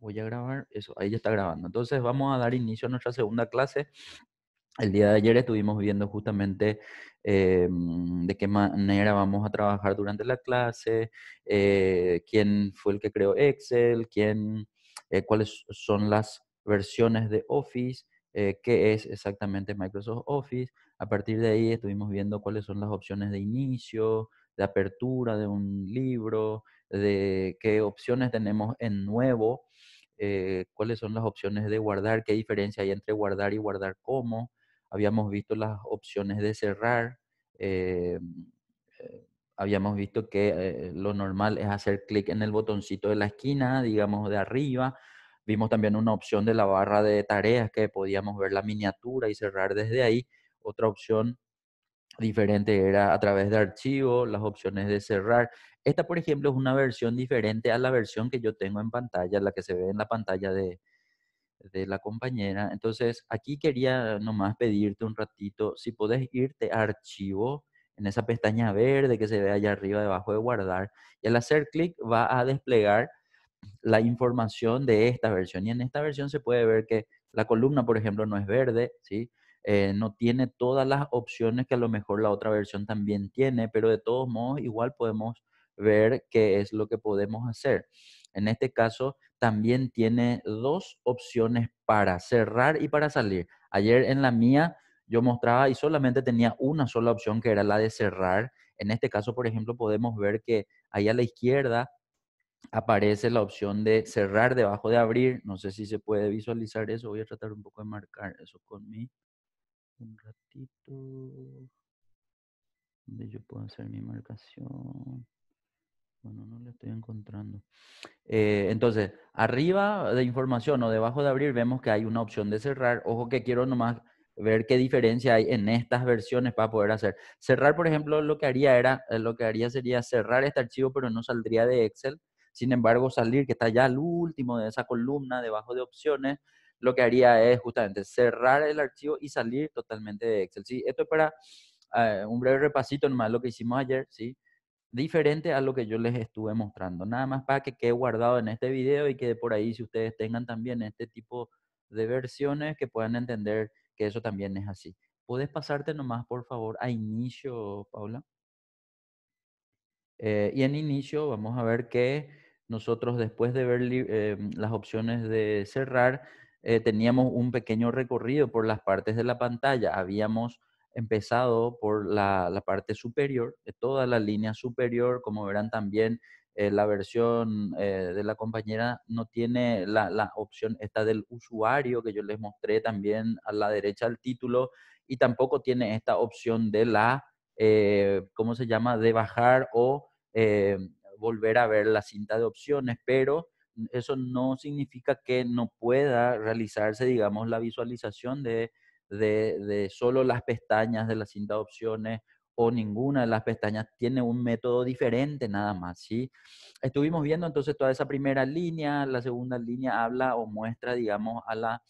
voy a grabar, eso, ahí ya está grabando. Entonces vamos a dar inicio a nuestra segunda clase. El día de ayer estuvimos viendo justamente eh, de qué manera vamos a trabajar durante la clase, eh, quién fue el que creó Excel, quién, eh, cuáles son las versiones de Office, qué es exactamente Microsoft Office. A partir de ahí estuvimos viendo cuáles son las opciones de inicio, de apertura de un libro, de qué opciones tenemos en nuevo eh, cuáles son las opciones de guardar, qué diferencia hay entre guardar y guardar cómo Habíamos visto las opciones de cerrar. Eh, eh, habíamos visto que lo normal es hacer clic en el botoncito de la esquina, digamos de arriba. Vimos también una opción de la barra de tareas que podíamos ver la miniatura y cerrar desde ahí. Otra opción diferente era a través de archivo, las opciones de cerrar. Esta, por ejemplo, es una versión diferente a la versión que yo tengo en pantalla, la que se ve en la pantalla de, la compañera. Entonces, aquí quería nomás pedirte un ratito, si podés irte a archivo, en esa pestaña verde que se ve allá arriba debajo de guardar, y al hacer clic va a desplegar la información de esta versión. Y en esta versión se puede ver que la columna, por ejemplo, no es verde, ¿sí? Eh, no tiene todas las opciones que a lo mejor la otra versión también tiene, pero de todos modos igual podemos ver qué es lo que podemos hacer. En este caso, también tiene dos opciones para cerrar y para salir. Ayer en la mía yo mostraba y solamente tenía una sola opción que era la de cerrar. En este caso, por ejemplo, podemos ver que ahí a la izquierda aparece la opción de cerrar debajo de abrir. No sé si se puede visualizar eso. Voy a tratar un poco de marcar eso con mi un ratito donde yo puedo hacer mi marcación. Bueno, no lo estoy encontrando. Eh, entonces, arriba de información o debajo de abrir vemos que hay una opción de cerrar. Ojo que quiero nomás ver qué diferencia hay en estas versiones para poder hacer. Cerrar, por ejemplo, lo que haría era, eh, lo que haría sería cerrar este archivo, pero no saldría de Excel. Sin embargo, salir, que está ya al último de esa columna, debajo de opciones, lo que haría es justamente cerrar el archivo y salir totalmente de Excel. ¿sí? Esto es para eh, un breve repasito nomás lo que hicimos ayer, ¿sí? diferente a lo que yo les estuve mostrando. Nada más para que quede guardado en este video y que por ahí, si ustedes tengan también este tipo de versiones, que puedan entender que eso también es así. ¿Puedes pasarte nomás, por favor, a inicio, Paula? Eh, y en inicio vamos a ver que nosotros después de ver em, las opciones de cerrar, eh, teníamos un pequeño recorrido por las partes de la pantalla. Habíamos empezado por la, parte superior, de eh, toda la línea superior, como verán también eh, la versión de la compañera no tiene la, opción esta del usuario que yo les mostré también a la derecha del título y tampoco tiene esta opción de la, ¿cómo se llama?, de bajar o volver a ver la cinta de opciones, pero eso no significa que no pueda realizarse, digamos, la visualización de, de, solo las pestañas de la cinta de opciones o ninguna de las pestañas tiene un método diferente nada más, ¿sí? Estuvimos viendo entonces toda esa primera línea, la segunda línea habla o muestra, digamos, a la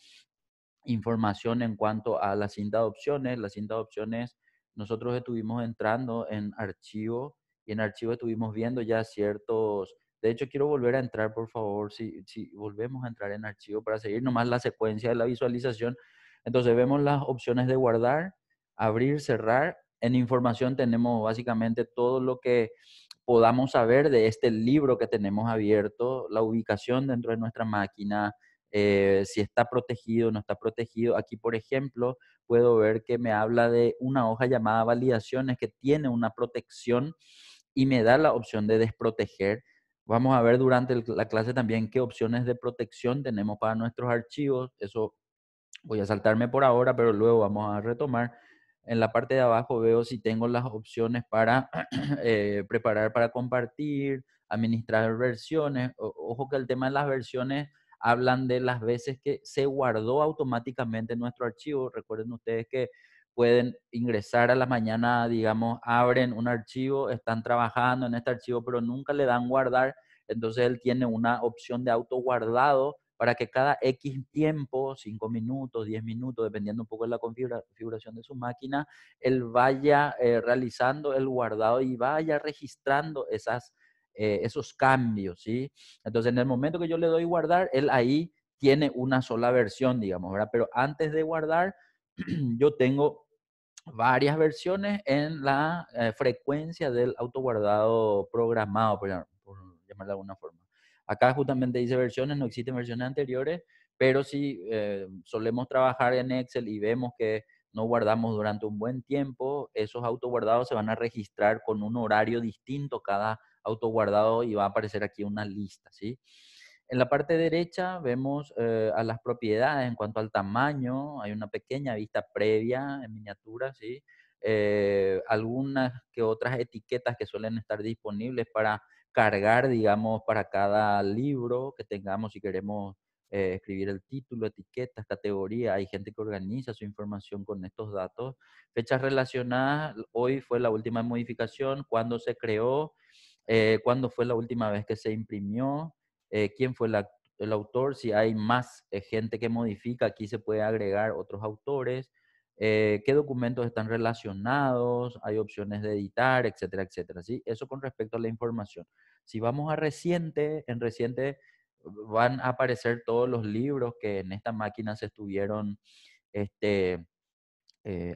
información en cuanto a la cinta de opciones. La cinta de opciones, nosotros estuvimos entrando en archivo y en archivo estuvimos viendo ya ciertos de hecho, quiero volver a entrar, por favor, si, volvemos a entrar en archivo para seguir nomás la secuencia de la visualización. Entonces vemos las opciones de guardar, abrir, cerrar. En información tenemos básicamente todo lo que podamos saber de este libro que tenemos abierto, la ubicación dentro de nuestra máquina, eh, si está protegido, o no está protegido. Aquí, por ejemplo, puedo ver que me habla de una hoja llamada validaciones que tiene una protección y me da la opción de desproteger. Vamos a ver durante la clase también qué opciones de protección tenemos para nuestros archivos. Eso voy a saltarme por ahora, pero luego vamos a retomar. En la parte de abajo veo si tengo las opciones para eh, preparar para compartir, administrar versiones. ojo que el tema de las versiones hablan de las veces que se guardó automáticamente nuestro archivo. Recuerden ustedes que pueden ingresar a la mañana, digamos, abren un archivo, están trabajando en este archivo, pero nunca le dan guardar. Entonces él tiene una opción de auto guardado para que cada X tiempo, 5 minutos, 10 minutos, dependiendo un poco de la configuración de su máquina, él vaya eh, realizando el guardado y vaya registrando esas, eh, esos cambios, ¿sí? Entonces en el momento que yo le doy guardar, él ahí tiene una sola versión, digamos, ¿verdad? Pero antes de guardar, yo tengo varias versiones en la eh, frecuencia del autoguardado programado, por, llamar, de alguna forma. Acá justamente dice versiones, no existen versiones anteriores, pero si eh, solemos trabajar en Excel y vemos que no guardamos durante un buen tiempo, esos autoguardados se van a registrar con un horario distinto cada autoguardado y va a aparecer aquí una lista, ¿sí? sí en la parte derecha vemos eh, a las propiedades en cuanto al tamaño, hay una pequeña vista previa en miniatura, ¿sí? Eh, algunas que otras etiquetas que suelen estar disponibles para cargar, digamos, para cada libro que tengamos si queremos eh, escribir el título, etiquetas, categoría. Hay gente que organiza su información con estos datos. Fechas relacionadas, hoy fue la última modificación, cuándo se creó, Cuando cuándo fue la última vez que se imprimió, eh, quién fue el autor, si hay más eh, gente que modifica, aquí se puede agregar otros autores, eh, qué documentos están relacionados, hay opciones de editar, etcétera, etcétera. ¿sí? Eso con respecto a la información. Si vamos a reciente, en reciente van a aparecer todos los libros que en esta máquina se estuvieron este,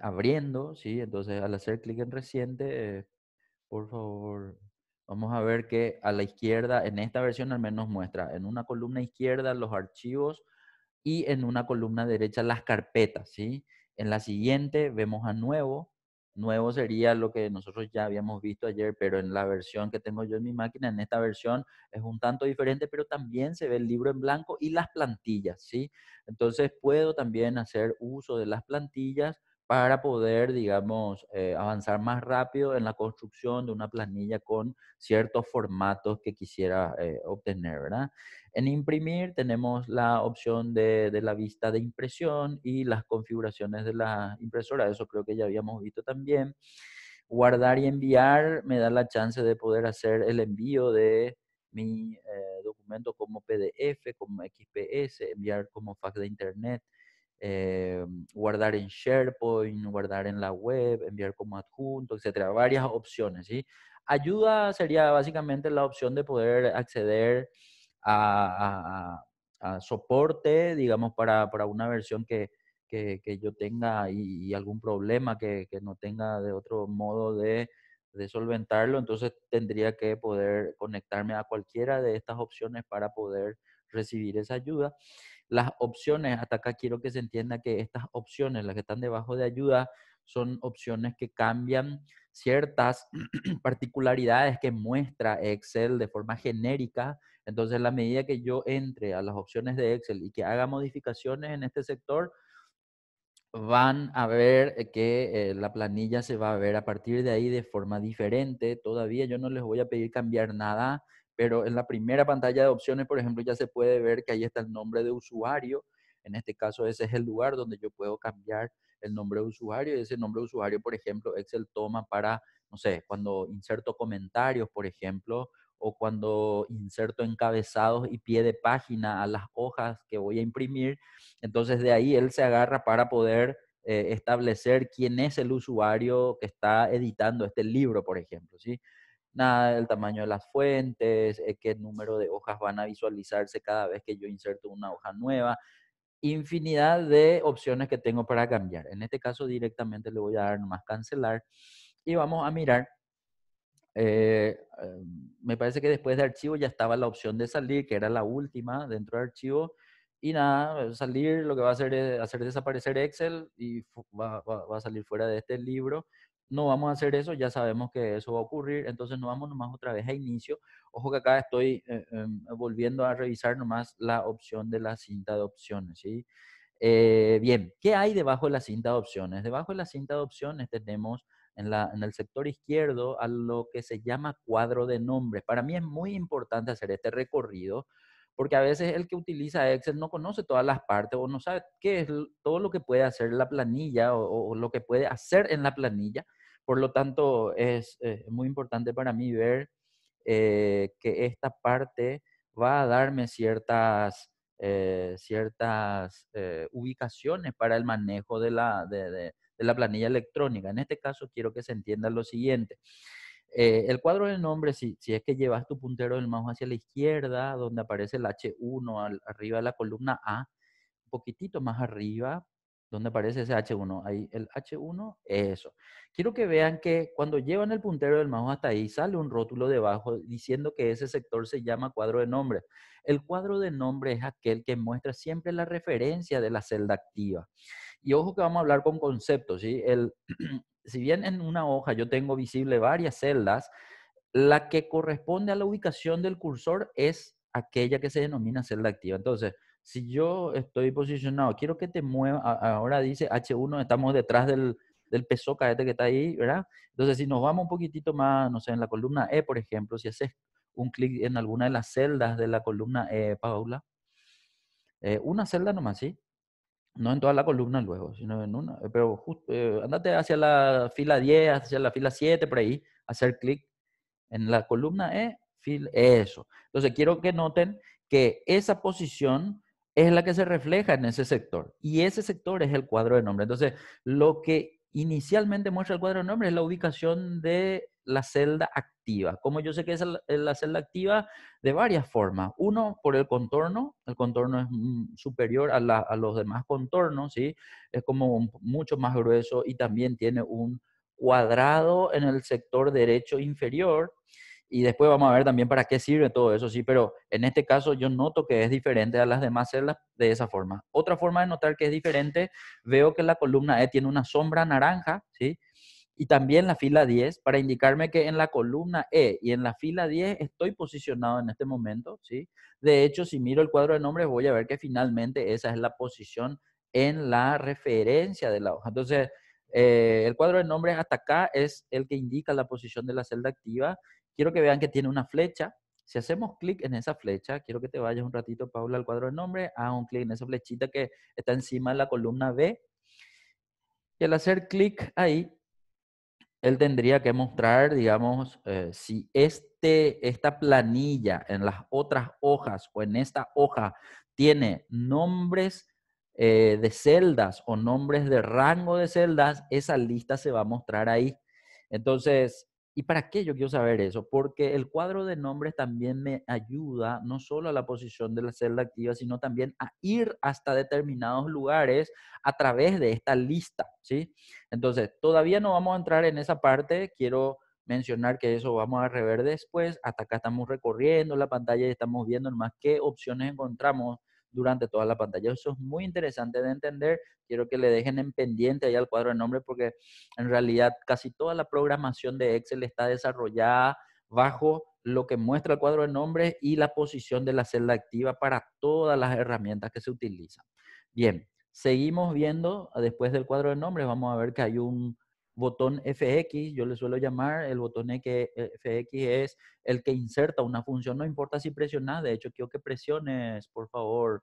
abriendo, ¿sí? Entonces, al hacer clic en reciente, por favor, Vamos a ver que a la izquierda, en esta versión al menos muestra, en una columna izquierda los archivos y en una columna derecha las carpetas, ¿sí? En la siguiente vemos a nuevo. Nuevo sería lo que nosotros ya habíamos visto ayer, pero en la versión que tengo yo en mi máquina, en esta versión es un tanto diferente, pero también se ve el libro en blanco y las plantillas, ¿sí? Entonces puedo también hacer uso de las plantillas para poder, digamos, eh, avanzar más rápido en la construcción de una planilla con ciertos formatos que quisiera eh, obtener, ¿verdad? En imprimir tenemos la opción de, la vista de impresión y las configuraciones de la impresora, eso creo que ya habíamos visto también. Guardar y enviar me da la chance de poder hacer el envío de mi eh, documento como PDF, como XPS, enviar como fax de internet, eh, guardar en SharePoint, guardar en la web, enviar como adjunto, etcétera. Varias opciones, Ayuda sería básicamente la opción de poder acceder a, soporte, digamos, para, una versión que, yo tenga y, algún problema que, no tenga de otro modo de, de solventarlo. Entonces tendría que poder conectarme a cualquiera de estas opciones para poder recibir esa ayuda las opciones, hasta acá quiero que se entienda que estas opciones, las que están debajo de ayuda, son opciones que cambian ciertas particularidades que muestra Excel de forma genérica. Entonces, la medida que yo entre a las opciones de Excel y que haga modificaciones en este sector, van a ver eh, que eh, la planilla se va a ver a partir de ahí de forma diferente. Todavía yo no les voy a pedir cambiar nada pero en la primera pantalla de opciones, por ejemplo, ya se puede ver que ahí está el nombre de usuario. En este caso, ese es el lugar donde yo puedo cambiar el nombre de usuario. Y ese nombre de usuario, por ejemplo, Excel toma para, no sé, cuando inserto comentarios, por ejemplo, o cuando inserto encabezados y pie de página a las hojas que voy a imprimir. Entonces de ahí él se agarra para poder eh, establecer quién es el usuario que está editando este libro, por ejemplo. ¿sí? nada del tamaño de las fuentes, eh, qué número de hojas van a visualizarse cada vez que yo inserto una hoja nueva. Infinidad de opciones que tengo para cambiar. En este caso directamente le voy a dar nomás cancelar y vamos a mirar. Eh, em, me parece que después de archivo ya estaba la opción de salir, que era la última dentro de archivo. Y nada, eh, salir lo que va a hacer es hacer desaparecer Excel y va a salir fuera de este libro no vamos a hacer eso, ya sabemos que eso va a ocurrir, entonces no vamos nomás otra vez a inicio. Ojo que acá estoy eh, em, volviendo a revisar nomás la opción de la cinta de opciones, ¿sí? Eh, bien, ¿qué hay debajo de la cinta de opciones? Debajo de la cinta de opciones tenemos en, el sector izquierdo a lo que se llama cuadro de nombres. Para mí es muy importante hacer este recorrido porque a veces el que utiliza Excel no conoce todas las partes o no sabe qué es todo lo que puede hacer la planilla o lo que puede hacer en la planilla por lo tanto, es eh, muy importante para mí ver eh, que esta parte va a darme ciertas, eh, ciertas ubicaciones para el manejo de la, planilla electrónica. En este caso, quiero que se entienda lo siguiente. el cuadro de nombre, si, es que llevas tu puntero del mouse hacia la izquierda, donde aparece el H1 arriba de la columna A, un poquitito más arriba, ¿Dónde aparece ese H1? Ahí el H1, es eso. Quiero que vean que cuando llevan el puntero del mouse hasta ahí, sale un rótulo debajo diciendo que ese sector se llama cuadro de nombre. El cuadro de nombre es aquel que muestra siempre la referencia de la celda activa. Y ojo que vamos a hablar con conceptos, ¿sí? El, si bien en una hoja yo tengo visible varias celdas, la que corresponde a la ubicación del cursor es aquella que se denomina celda activa. Entonces, si yo estoy posicionado, quiero que te mueva, ahora dice H1, estamos detrás del, del peso cadete que está ahí, ¿verdad? Entonces, si nos vamos un poquitito más, no sé, en la columna E, por ejemplo, si haces un clic en alguna de las celdas de la columna E, Paula, eh, una celda nomás, ¿sí? No en toda la columna luego, sino en una, pero justo, eh, andate hacia la fila 10, hacia la fila 7, por ahí, hacer clic en la columna E, fil, eso. Entonces, quiero que noten que esa posición es la que se refleja en ese sector. Y ese sector es el cuadro de nombre. Entonces, lo que inicialmente muestra el cuadro de nombre es la ubicación de la celda activa. Como yo sé que es la, celda activa de varias formas. Uno, por el contorno. El contorno es superior a, los demás contornos, ¿sí? Es como mucho más grueso y también tiene un cuadrado en el sector derecho inferior. Y después vamos a ver también para qué sirve todo eso, sí, pero en este caso yo noto que es diferente a las demás celdas de esa forma. Otra forma de notar que es diferente, veo que la columna E tiene una sombra naranja, ¿sí? Y también la fila 10 para indicarme que en la columna E y en la fila 10 estoy posicionado en este momento, ¿sí? De hecho, si miro el cuadro de nombres voy a ver que finalmente esa es la posición en la referencia de la hoja. Entonces, eh, el cuadro de nombres hasta acá es el que indica la posición de la celda activa. Quiero que vean que tiene una flecha. Si hacemos clic en esa flecha, quiero que te vayas un ratito, Paula, al cuadro de nombres, haz un clic en esa flechita que está encima de la columna B. Y al hacer clic ahí, él tendría que mostrar, digamos, eh, si este, esta planilla en las otras hojas o en esta hoja tiene nombres eh, de celdas o nombres de rango de celdas, esa lista se va a mostrar ahí. Entonces, ¿y para qué yo quiero saber eso? Porque el cuadro de nombres también me ayuda no solo a la posición de la celda activa, sino también a ir hasta determinados lugares a través de esta lista, ¿sí? Entonces, todavía no vamos a entrar en esa parte, quiero mencionar que eso vamos a rever después. Hasta acá estamos recorriendo la pantalla y estamos viendo más qué opciones encontramos durante toda la pantalla. Eso es muy interesante de entender. Quiero que le dejen en pendiente ahí al cuadro de nombre porque en realidad casi toda la programación de Excel está desarrollada bajo lo que muestra el cuadro de nombres y la posición de la celda activa para todas las herramientas que se utilizan. Bien, seguimos viendo después del cuadro de nombres. Vamos a ver que hay un botón FX, yo le suelo llamar, el botón FX eh, es el que inserta una función, no importa si presiona de hecho quiero que presiones, por favor.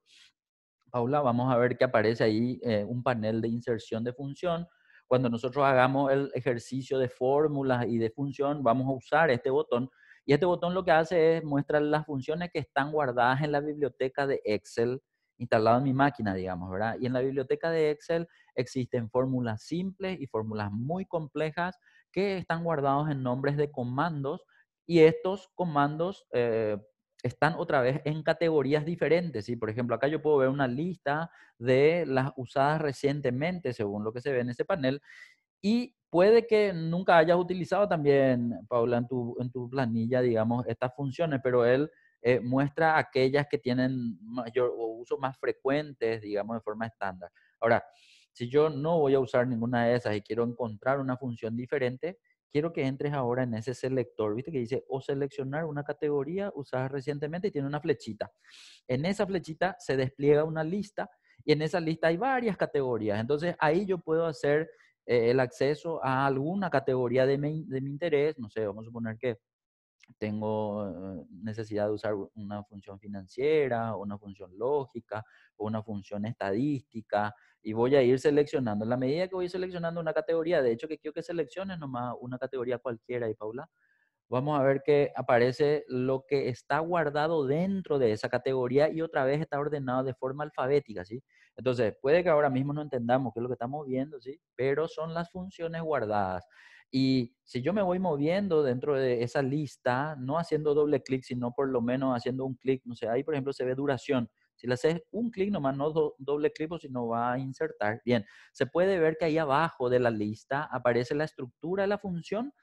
Paula, vamos a ver que aparece ahí eh, un panel de inserción de función. Cuando nosotros hagamos el ejercicio de fórmulas y de función, vamos a usar este botón. Y este botón lo que hace es muestra las funciones que están guardadas en la biblioteca de Excel, instalado en mi máquina, digamos, ¿verdad? Y en la biblioteca de Excel existen fórmulas simples y fórmulas muy complejas que están guardados en nombres de comandos y estos comandos eh, están otra vez en categorías diferentes. ¿sí? Por ejemplo, acá yo puedo ver una lista de las usadas recientemente, según lo que se ve en ese panel, y puede que nunca hayas utilizado también, Paula, en tu, en tu planilla, digamos, estas funciones, pero él eh, muestra aquellas que tienen mayor o uso más frecuentes, digamos, de forma estándar. Ahora, si yo no voy a usar ninguna de esas y quiero encontrar una función diferente, quiero que entres ahora en ese selector, ¿viste? Que dice o seleccionar una categoría usada recientemente y tiene una flechita. En esa flechita se despliega una lista y en esa lista hay varias categorías. Entonces ahí yo puedo hacer eh, el acceso a alguna categoría de mi, de mi interés, no sé, vamos a suponer que tengo eh, necesidad de usar una función financiera, una función lógica, o una función estadística, y voy a ir seleccionando. En la medida que voy seleccionando una categoría, de hecho que quiero que seleccione nomás una categoría cualquiera, y Paula, vamos a ver que aparece lo que está guardado dentro de esa categoría y otra vez está ordenado de forma alfabética, ¿sí? Entonces, puede que ahora mismo no entendamos qué es lo que estamos viendo, ¿sí? Pero son las funciones guardadas. Y si yo me voy moviendo dentro de esa lista, no haciendo doble clic, sino por lo menos haciendo un clic, no sé, ahí por ejemplo se ve duración. Si le haces un clic nomás, no doble clic, pues, sino va a insertar. Bien, se puede ver que ahí abajo de la lista aparece la estructura de la función.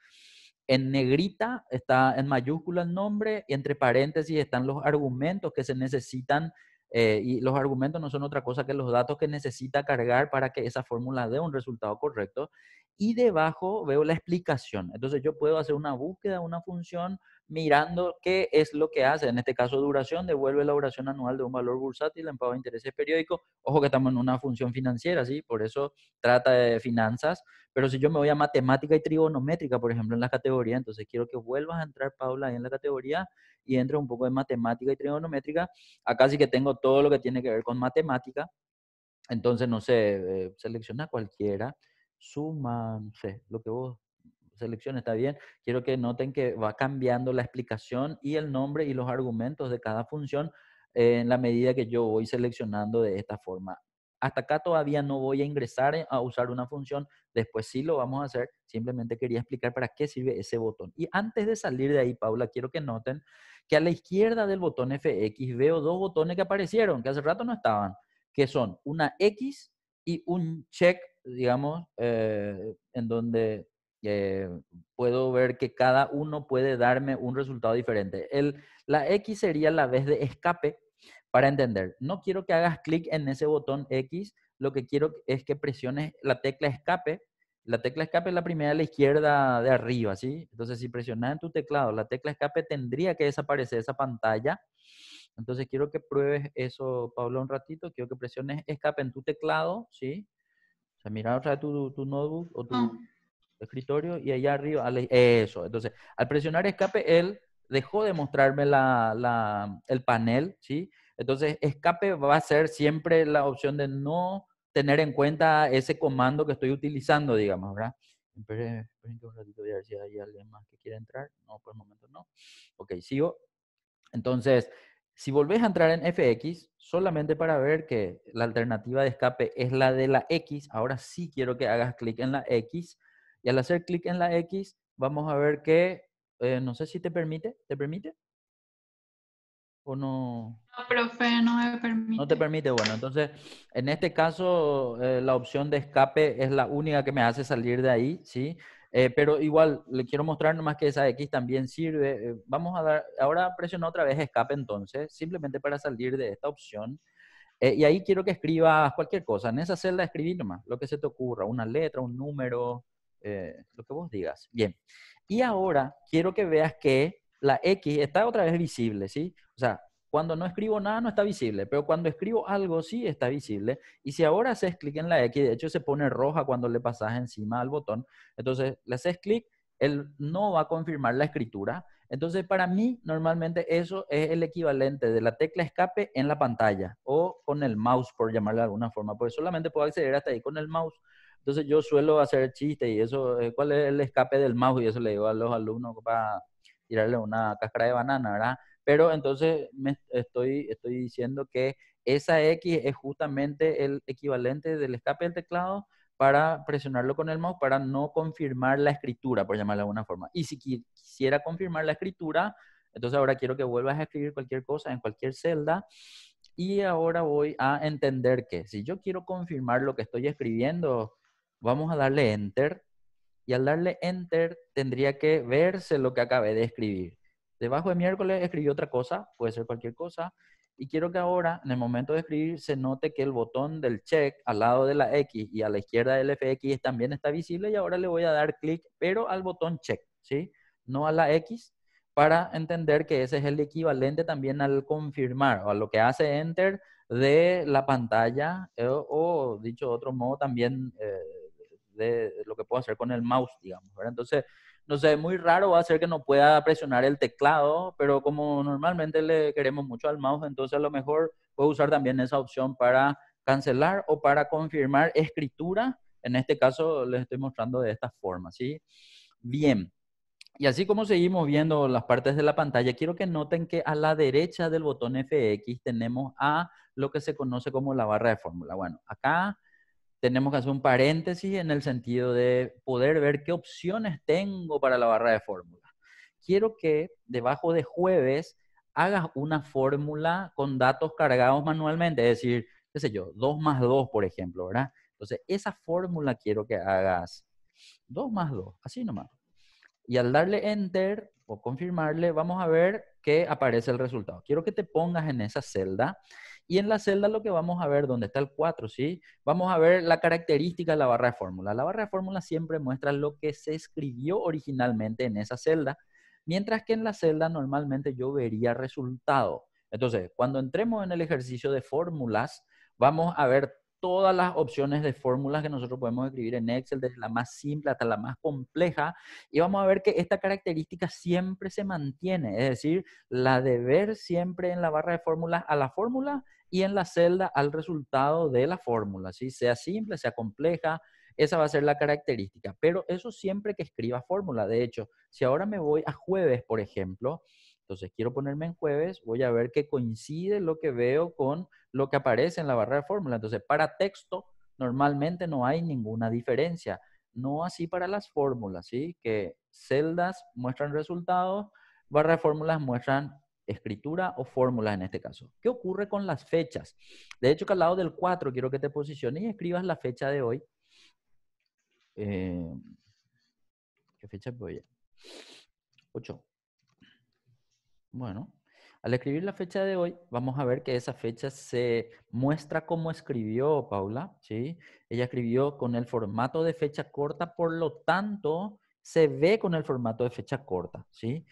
En negrita está en mayúscula el nombre y entre paréntesis están los argumentos que se necesitan eh, y los argumentos no son otra cosa que los datos que necesita cargar para que esa fórmula dé un resultado correcto y debajo veo la explicación. Entonces yo puedo hacer una búsqueda, una función, mirando qué es lo que hace. En este caso, duración, devuelve la duración anual de un valor bursátil en pago de intereses periódicos. Ojo que estamos en una función financiera, ¿sí? Por eso trata de finanzas. Pero si yo me voy a matemática y trigonométrica, por ejemplo, en la categoría, entonces quiero que vuelvas a entrar, Paula, ahí en la categoría y entre un poco de matemática y trigonométrica. Acá sí que tengo todo lo que tiene que ver con matemática. Entonces, no sé, eh, selecciona cualquiera sé lo que vos selecciones, está bien. Quiero que noten que va cambiando la explicación y el nombre y los argumentos de cada función en la medida que yo voy seleccionando de esta forma. Hasta acá todavía no voy a ingresar eh, a usar una función, después sí lo vamos a hacer, simplemente quería explicar para qué sirve ese botón. Y antes de salir de ahí, Paula, quiero que noten que a la izquierda del botón FX veo dos botones que aparecieron, que hace rato no estaban, que son una X y un check digamos, eh, en donde eh, puedo ver que cada uno puede darme un resultado diferente. El, la X sería la vez de escape para entender. No quiero que hagas clic en ese botón X, lo que quiero es que presiones la tecla escape. La tecla escape es la primera a la izquierda de arriba, ¿sí? Entonces, si presionas en tu teclado la tecla escape, tendría que desaparecer esa pantalla. Entonces, quiero que pruebes eso, Pablo, un ratito. Quiero que presiones escape en tu teclado, ¿sí? sea, mira otra tu, notebook o tu escritorio y allá arriba, e, eso. Entonces, al presionar escape, él dejó de mostrarme el panel, ¿sí? Entonces, escape va a ser siempre la opción de no tener en cuenta ese comando que estoy utilizando, digamos, ¿verdad? Esperen un ratito, a ver si hay alguien más que quiera entrar. No, por el momento no. Ok, sigo. Entonces, si volvés a entrar en fx, solamente para ver que la alternativa de escape es la de la x, ahora sí quiero que hagas clic en la x, y al hacer clic en la x, vamos a ver que, eh, no sé si te permite, ¿te permite? ¿O no? No, profe, no me permite. No te permite, bueno, entonces, en este caso, eh, la opción de escape es la única que me hace salir de ahí, ¿sí? sí eh, pero igual, le quiero mostrar nomás que esa X también sirve. Eh, vamos a dar, ahora presiona otra vez escape entonces, simplemente para salir de esta opción. Eh, y ahí quiero que escribas cualquier cosa. En esa celda escribir nomás, lo que se te ocurra, una letra, un número, lo que vos digas. Bien. Y ahora quiero que veas que la X está otra vez visible, ¿sí? O sea, cuando no escribo nada no está visible, pero cuando escribo algo sí está visible. Y si ahora haces clic en la X, de hecho se pone roja cuando le pasas encima al botón, entonces le haces clic, él no va a confirmar la escritura. Entonces, para mí, normalmente eso es el equivalente de la tecla escape en la pantalla o con el mouse, por llamarle de alguna forma, porque solamente puedo acceder hasta ahí con el mouse. Entonces, yo suelo hacer chistes y eso, eh, ¿cuál es el escape del mouse? Y eso le digo a los alumnos para tirarle una cáscara de banana, ¿verdad? pero entonces me estoy, estoy diciendo que esa X es justamente el equivalente del escape del teclado para presionarlo con el mouse para no confirmar la escritura, por llamarla de alguna forma. Y si quisiera confirmar la escritura, entonces ahora quiero que vuelvas a escribir cualquier cosa en cualquier celda y ahora voy a entender que si yo quiero confirmar lo que estoy escribiendo, vamos a darle enter y al darle enter tendría que verse lo que acabé de escribir. Debajo de miércoles escribí otra cosa, puede ser cualquier cosa, y quiero que ahora, en el momento de escribir, se note que el botón del check al lado de la X y a la izquierda del FX también está visible y ahora le voy a dar clic, pero al botón check, ¿sí? No a la X, para entender que ese es el equivalente también al confirmar o a lo que hace enter de la pantalla eh, o, dicho de otro modo también eh, de lo que puedo hacer con el mouse, digamos. Entonces, no sé, muy raro va a ser que no pueda presionar el teclado, pero como normalmente le queremos mucho al mouse, entonces a lo mejor puede usar también esa opción para cancelar o para confirmar escritura. En este caso les estoy mostrando de esta forma, ¿sí? Bien. Y así como seguimos viendo las partes de la pantalla, quiero que noten que a la derecha del botón FX tenemos a lo que se conoce como la barra de fórmula. Bueno, acá tenemos que hacer un paréntesis en el sentido de poder ver qué opciones tengo para la barra de fórmula. Quiero que debajo de jueves hagas una fórmula con datos cargados manualmente, es decir, qué sé yo, 2 más 2, por ejemplo, ¿verdad? Entonces, esa fórmula quiero que hagas 2 más 2, así nomás. Y al darle enter o confirmarle, vamos a ver que aparece el resultado. Quiero que te pongas en esa celda y en la celda lo que vamos a ver, donde está el 4, ¿sí? Vamos a ver la característica de la barra de fórmula. La barra de fórmula siempre muestra lo que se escribió originalmente en esa celda, mientras que en la celda normalmente yo vería resultado. Entonces, cuando entremos en el ejercicio de fórmulas, vamos a ver todas las opciones de fórmulas que nosotros podemos escribir en Excel, desde la más simple hasta la más compleja, y vamos a ver que esta característica siempre se mantiene, es decir, la de ver siempre en la barra de fórmulas a la fórmula y en la celda al resultado de la fórmula, ¿sí? sea simple, sea compleja, esa va a ser la característica, pero eso siempre que escriba fórmula, de hecho, si ahora me voy a jueves, por ejemplo, entonces, quiero ponerme en jueves, voy a ver qué coincide lo que veo con lo que aparece en la barra de fórmulas. Entonces, para texto, normalmente no hay ninguna diferencia. No así para las fórmulas, ¿sí? Que celdas muestran resultados, barra de fórmulas muestran escritura o fórmulas en este caso. ¿Qué ocurre con las fechas? De hecho, que al lado del 4 quiero que te posiciones y escribas la fecha de hoy. Eh, ¿Qué fecha voy? 8. Bueno, al escribir la fecha de hoy, vamos a ver que esa fecha se muestra como escribió Paula, ¿sí? Ella escribió con el formato de fecha corta, por lo tanto, se ve con el formato de fecha corta, ¿sí?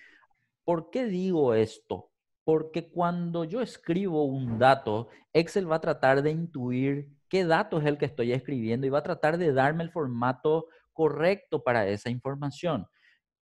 ¿Por qué digo esto? Porque cuando yo escribo un dato, Excel va a tratar de intuir qué dato es el que estoy escribiendo y va a tratar de darme el formato correcto para esa información.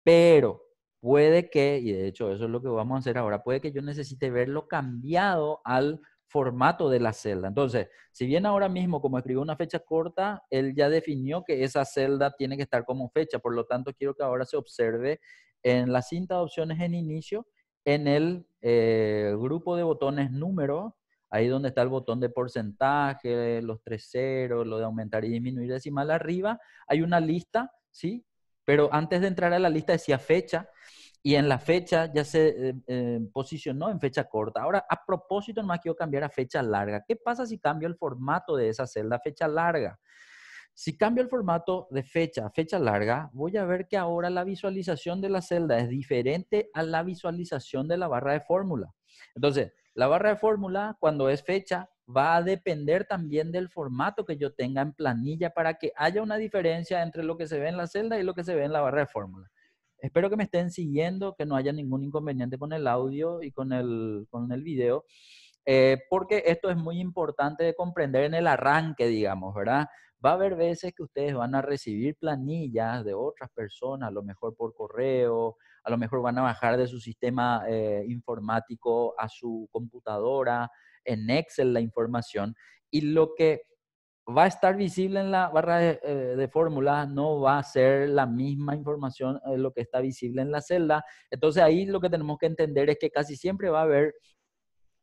Pero puede que, y de hecho eso es lo que vamos a hacer ahora, puede que yo necesite verlo cambiado al formato de la celda. Entonces, si bien ahora mismo, como escribió una fecha corta, él ya definió que esa celda tiene que estar como fecha, por lo tanto quiero que ahora se observe en la cinta de opciones en inicio, en el eh, grupo de botones número, ahí donde está el botón de porcentaje, los tres ceros, lo de aumentar y disminuir decimal arriba, hay una lista, ¿sí? Pero antes de entrar a la lista decía fecha, y en la fecha ya se eh, eh, posicionó en fecha corta. Ahora, a propósito, nomás quiero cambiar a fecha larga. ¿Qué pasa si cambio el formato de esa celda a fecha larga? Si cambio el formato de fecha a fecha larga, voy a ver que ahora la visualización de la celda es diferente a la visualización de la barra de fórmula. Entonces, la barra de fórmula, cuando es fecha, va a depender también del formato que yo tenga en planilla para que haya una diferencia entre lo que se ve en la celda y lo que se ve en la barra de fórmula. Espero que me estén siguiendo, que no haya ningún inconveniente con el audio y con el, con el video, eh, porque esto es muy importante de comprender en el arranque, digamos, ¿verdad? Va a haber veces que ustedes van a recibir planillas de otras personas, a lo mejor por correo, a lo mejor van a bajar de su sistema eh, informático a su computadora, en Excel la información. Y lo que va a estar visible en la barra de, eh, de fórmulas, no va a ser la misma información eh, lo que está visible en la celda. Entonces ahí lo que tenemos que entender es que casi siempre va a haber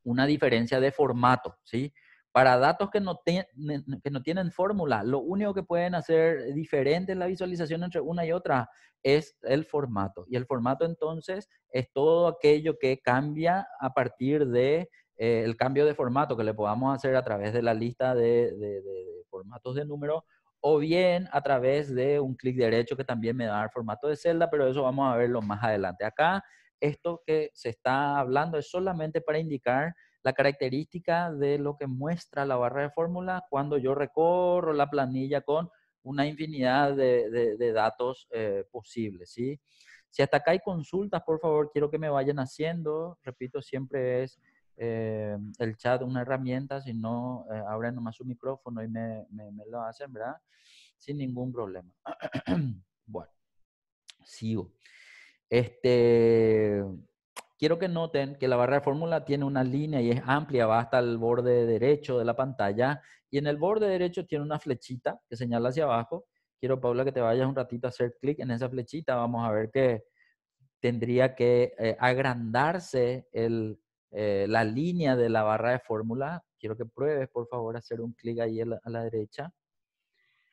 una diferencia de formato, ¿sí? Para datos que no, que no tienen fórmula, lo único que pueden hacer diferente la visualización entre una y otra es el formato. Y el formato entonces es todo aquello que cambia a partir de eh, el cambio de formato que le podamos hacer a través de la lista de, formatos de número o bien a través de un clic derecho que también me da el formato de celda, pero eso vamos a verlo más adelante. Acá, esto que se está hablando es solamente para indicar la característica de lo que muestra la barra de fórmula cuando yo recorro la planilla con una infinidad de, datos eh, posibles, ¿sí? Si hasta acá hay consultas, por favor, quiero que me vayan haciendo. Repito, siempre es eh, el chat una herramienta, si no, eh, abren nomás su micrófono y me, lo hacen, ¿verdad? Sin ningún problema. bueno, sigo. Este, quiero que noten que la barra de fórmula tiene una línea y es amplia, va hasta el borde derecho de la pantalla y en el borde derecho tiene una flechita que señala hacia abajo. Quiero, Paula, que te vayas un ratito a hacer clic en esa flechita. Vamos a ver que tendría que eh, agrandarse el, eh, la línea de la barra de fórmula, quiero que pruebes, por favor, hacer un clic ahí a la, derecha.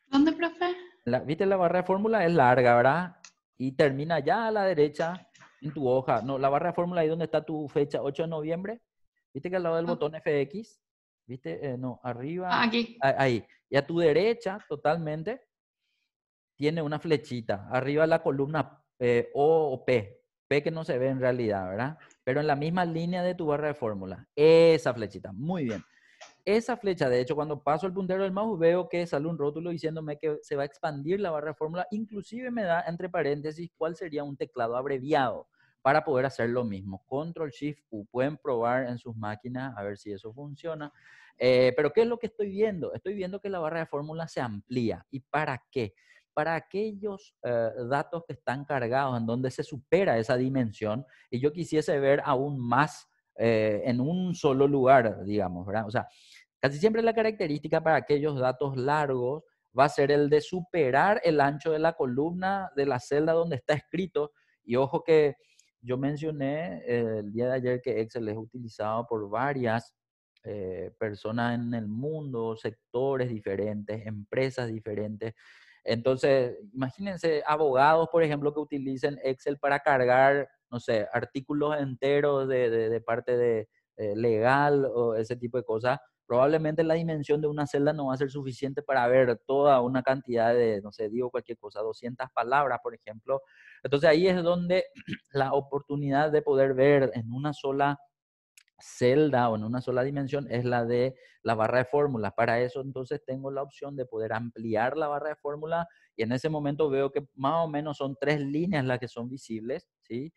¿Dónde, profe? Viste, la barra de fórmula es larga, ¿verdad? Y termina ya a la derecha en tu hoja. No, la barra de fórmula ahí donde está tu fecha, 8 de noviembre. ¿Viste que al lado del ah. botón FX? ¿Viste? Eh, no, arriba. Ah, aquí. Ahí. Y a tu derecha, totalmente, tiene una flechita. Arriba la columna eh, O o P que no se ve en realidad, ¿verdad? Pero en la misma línea de tu barra de fórmula. Esa flechita, muy bien. Esa flecha, de hecho, cuando paso el puntero del mouse, veo que sale un rótulo diciéndome que se va a expandir la barra de fórmula. Inclusive me da, entre paréntesis, cuál sería un teclado abreviado para poder hacer lo mismo. Control Shift U. Pueden probar en sus máquinas a ver si eso funciona. Eh, pero ¿qué es lo que estoy viendo? Estoy viendo que la barra de fórmula se amplía. ¿Y para qué? para aquellos eh, datos que están cargados, en donde se supera esa dimensión, y yo quisiese ver aún más eh, en un solo lugar, digamos, ¿verdad? O sea, casi siempre la característica para aquellos datos largos va a ser el de superar el ancho de la columna de la celda donde está escrito, y ojo que yo mencioné eh, el día de ayer que Excel es utilizado por varias personas en el mundo, sectores diferentes, empresas diferentes, entonces, imagínense abogados, por ejemplo, que utilicen Excel para cargar, no sé, artículos enteros de, parte de, eh, legal o ese tipo de cosas. Probablemente la dimensión de una celda no va a ser suficiente para ver toda una cantidad de, no sé, digo cualquier cosa, 200 palabras, por ejemplo. Entonces ahí es donde la oportunidad de poder ver en una sola celda o en una sola dimensión es la de la barra de fórmulas. Para eso entonces tengo la opción de poder ampliar la barra de fórmula y en ese momento veo que más o menos son tres líneas las que son visibles, ¿sí?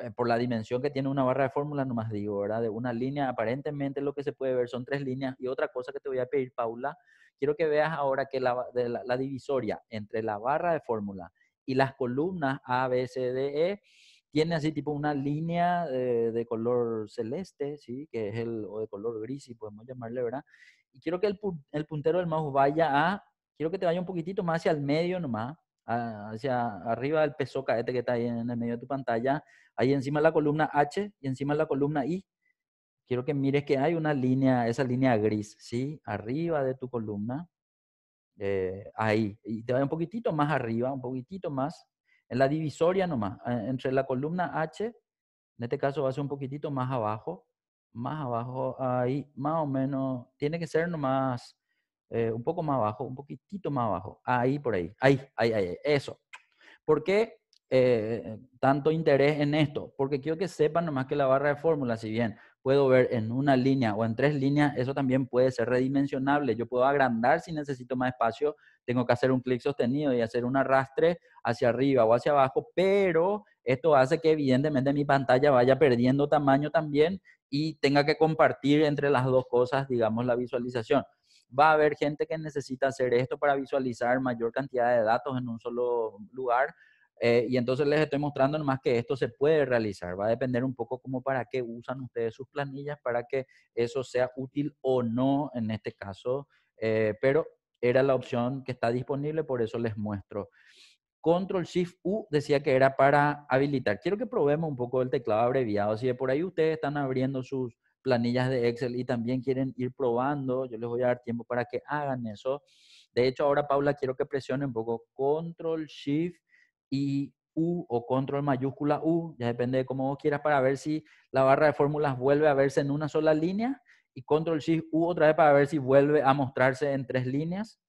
Eh, por la dimensión que tiene una barra de fórmula, nomás digo, ¿verdad? De una línea, aparentemente lo que se puede ver son tres líneas. Y otra cosa que te voy a pedir, Paula, quiero que veas ahora que la, la divisoria entre la barra de fórmula y las columnas A, B, C, D, E, tiene así tipo una línea de, color celeste, ¿sí? Que es el, o de color gris, si podemos llamarle, ¿verdad? Y quiero que el, puntero del mouse vaya a, quiero que te vaya un poquitito más hacia el medio nomás, hacia arriba del peso caete que está ahí en el medio de tu pantalla, ahí encima la columna H y encima la columna I. Quiero que mires que hay una línea, esa línea gris, ¿sí? Arriba de tu columna, eh, ahí. Y te vaya un poquitito más arriba, un poquitito más, en la divisoria nomás, eh, entre la columna H, en este caso va a ser un poquitito más abajo, más abajo, ahí más o menos, tiene que ser nomás eh, un poco más abajo, un poquitito más abajo, ahí por ahí, ahí, ahí, ahí, eso. ¿Por qué eh, tanto interés en esto? Porque quiero que sepan nomás que la barra de fórmulas si bien puedo ver en una línea o en tres líneas, eso también puede ser redimensionable. Yo puedo agrandar si necesito más espacio, tengo que hacer un clic sostenido y hacer un arrastre hacia arriba o hacia abajo, pero esto hace que evidentemente mi pantalla vaya perdiendo tamaño también y tenga que compartir entre las dos cosas, digamos, la visualización. Va a haber gente que necesita hacer esto para visualizar mayor cantidad de datos en un solo lugar, eh, y entonces les estoy mostrando más que esto se puede realizar. Va a depender un poco como para qué usan ustedes sus planillas, para que eso sea útil o no en este caso. Eh, pero era la opción que está disponible, por eso les muestro. Control Shift U decía que era para habilitar. Quiero que probemos un poco el teclado abreviado. Si de por ahí ustedes están abriendo sus planillas de Excel y también quieren ir probando, yo les voy a dar tiempo para que hagan eso. De hecho, ahora Paula quiero que presione un poco Control Shift y U o control mayúscula U, ya depende de cómo vos quieras para ver si la barra de fórmulas vuelve a verse en una sola línea y control shift U otra vez para ver si vuelve a mostrarse en tres líneas.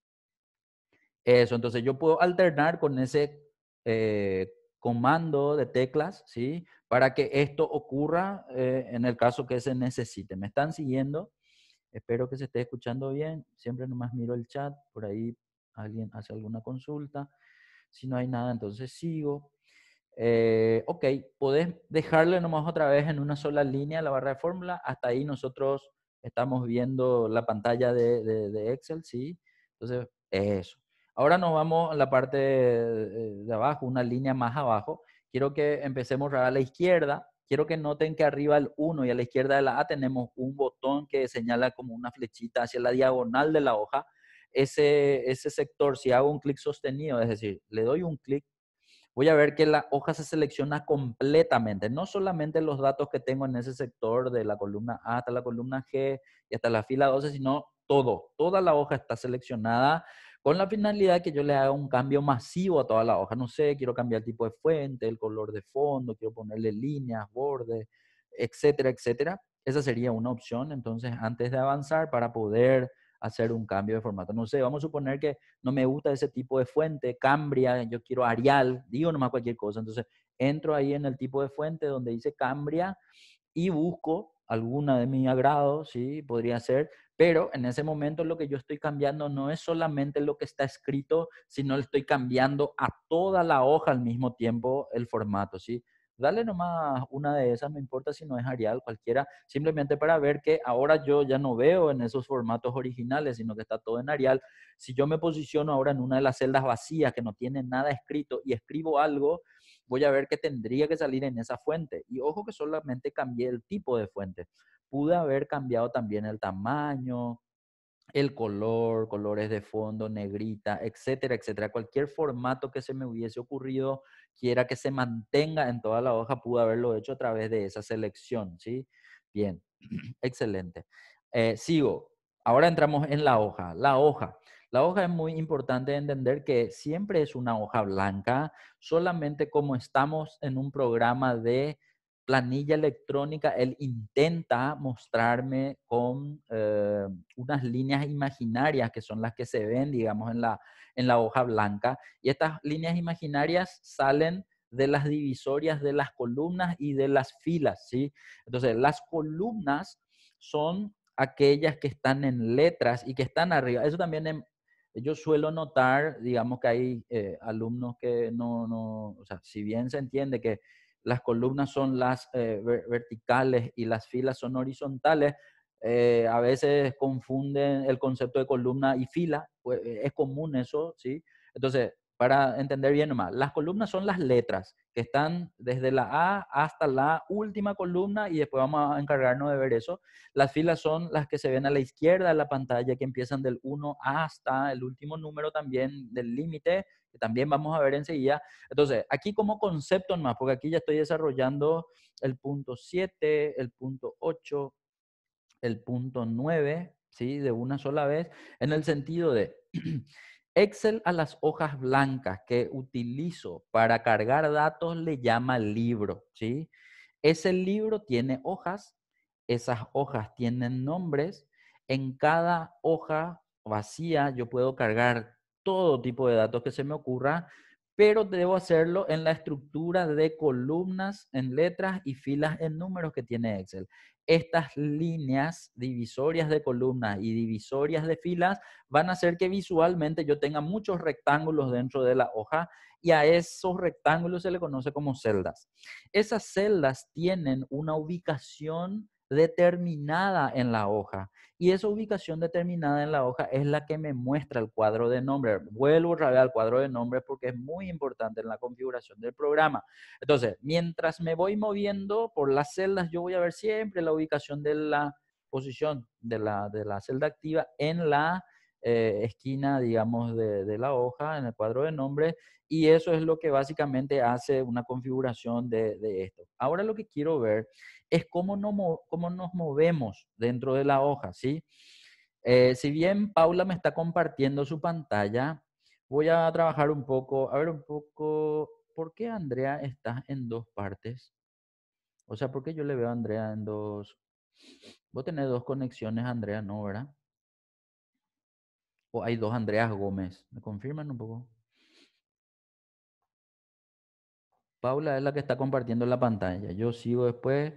Eso, entonces yo puedo alternar con ese eh, comando de teclas, ¿sí? Para que esto ocurra eh, en el caso que se necesite. ¿Me están siguiendo? Espero que se esté escuchando bien. Siempre nomás miro el chat, por ahí alguien hace alguna consulta. Si no hay nada, entonces sigo. Eh, ok, podés dejarle nomás otra vez en una sola línea la barra de fórmula. Hasta ahí nosotros estamos viendo la pantalla de, Excel, ¿sí? Entonces, eso. Ahora nos vamos a la parte de abajo, una línea más abajo. Quiero que empecemos a la izquierda. Quiero que noten que arriba el 1 y a la izquierda de la A tenemos un botón que señala como una flechita hacia la diagonal de la hoja ese, ese sector, si hago un clic sostenido, es decir, le doy un clic, voy a ver que la hoja se selecciona completamente, no solamente los datos que tengo en ese sector de la columna A hasta la columna G y hasta la fila 12, sino todo, toda la hoja está seleccionada con la finalidad que yo le haga un cambio masivo a toda la hoja. No sé, quiero cambiar el tipo de fuente, el color de fondo, quiero ponerle líneas, bordes, etcétera, etcétera. Esa sería una opción. Entonces, antes de avanzar, para poder hacer un cambio de formato. No sé, vamos a suponer que no me gusta ese tipo de fuente, Cambria, yo quiero Arial, digo nomás cualquier cosa. Entonces, entro ahí en el tipo de fuente donde dice Cambria y busco alguna de mi agrado, sí, podría ser, pero en ese momento lo que yo estoy cambiando no es solamente lo que está escrito, sino estoy cambiando a toda la hoja al mismo tiempo el formato, sí. Dale nomás una de esas, no importa si no es Arial, cualquiera, simplemente para ver que ahora yo ya no veo en esos formatos originales, sino que está todo en Arial. Si yo me posiciono ahora en una de las celdas vacías que no tiene nada escrito y escribo algo, voy a ver que tendría que salir en esa fuente. Y ojo que solamente cambié el tipo de fuente. Pude haber cambiado también el tamaño, el color, colores de fondo, negrita, etcétera, etcétera. Cualquier formato que se me hubiese ocurrido quiera que se mantenga en toda la hoja, pudo haberlo hecho a través de esa selección, ¿sí? Bien, excelente. Eh, sigo. Ahora entramos en la hoja. La hoja. La hoja es muy importante entender que siempre es una hoja blanca, solamente como estamos en un programa de planilla electrónica, él intenta mostrarme con eh, unas líneas imaginarias que son las que se ven, digamos, en la, en la hoja blanca. Y estas líneas imaginarias salen de las divisorias de las columnas y de las filas, ¿sí? Entonces, las columnas son aquellas que están en letras y que están arriba. Eso también em, yo suelo notar, digamos, que hay eh, alumnos que no, no, o sea, si bien se entiende que las columnas son las eh, verticales y las filas son horizontales. Eh, a veces confunden el concepto de columna y fila, pues, eh, es común eso, ¿sí? Entonces, para entender bien nomás, las columnas son las letras que están desde la A hasta la última columna y después vamos a encargarnos de ver eso. Las filas son las que se ven a la izquierda de la pantalla que empiezan del 1 hasta el último número también del límite también vamos a ver enseguida. Entonces, aquí como concepto más, porque aquí ya estoy desarrollando el punto 7, el punto 8, el punto 9, ¿sí? De una sola vez, en el sentido de Excel a las hojas blancas que utilizo para cargar datos le llama libro, ¿sí? Ese libro tiene hojas, esas hojas tienen nombres, en cada hoja vacía yo puedo cargar todo tipo de datos que se me ocurra, pero debo hacerlo en la estructura de columnas en letras y filas en números que tiene Excel. Estas líneas divisorias de columnas y divisorias de filas van a hacer que visualmente yo tenga muchos rectángulos dentro de la hoja y a esos rectángulos se le conoce como celdas. Esas celdas tienen una ubicación determinada en la hoja. Y esa ubicación determinada en la hoja es la que me muestra el cuadro de nombre. Vuelvo a ver al cuadro de nombre porque es muy importante en la configuración del programa. Entonces, mientras me voy moviendo por las celdas, yo voy a ver siempre la ubicación de la posición de la, de la celda activa en la eh, esquina, digamos, de, la hoja, en el cuadro de nombre. Y eso es lo que básicamente hace una configuración de, de esto. Ahora lo que quiero ver es cómo, no, nos movemos dentro de la hoja, ¿sí? Eh, si bien Paula me está compartiendo su pantalla, voy a trabajar un poco, a ver un poco, ¿por qué Andrea está en dos partes? O sea, ¿por qué yo le veo a Andrea en dos? Vos tener dos conexiones, Andrea, ¿no, verdad? O hay dos Andreas Gómez. ¿Me confirman un poco? Paula es la que está compartiendo la pantalla. Yo sigo después.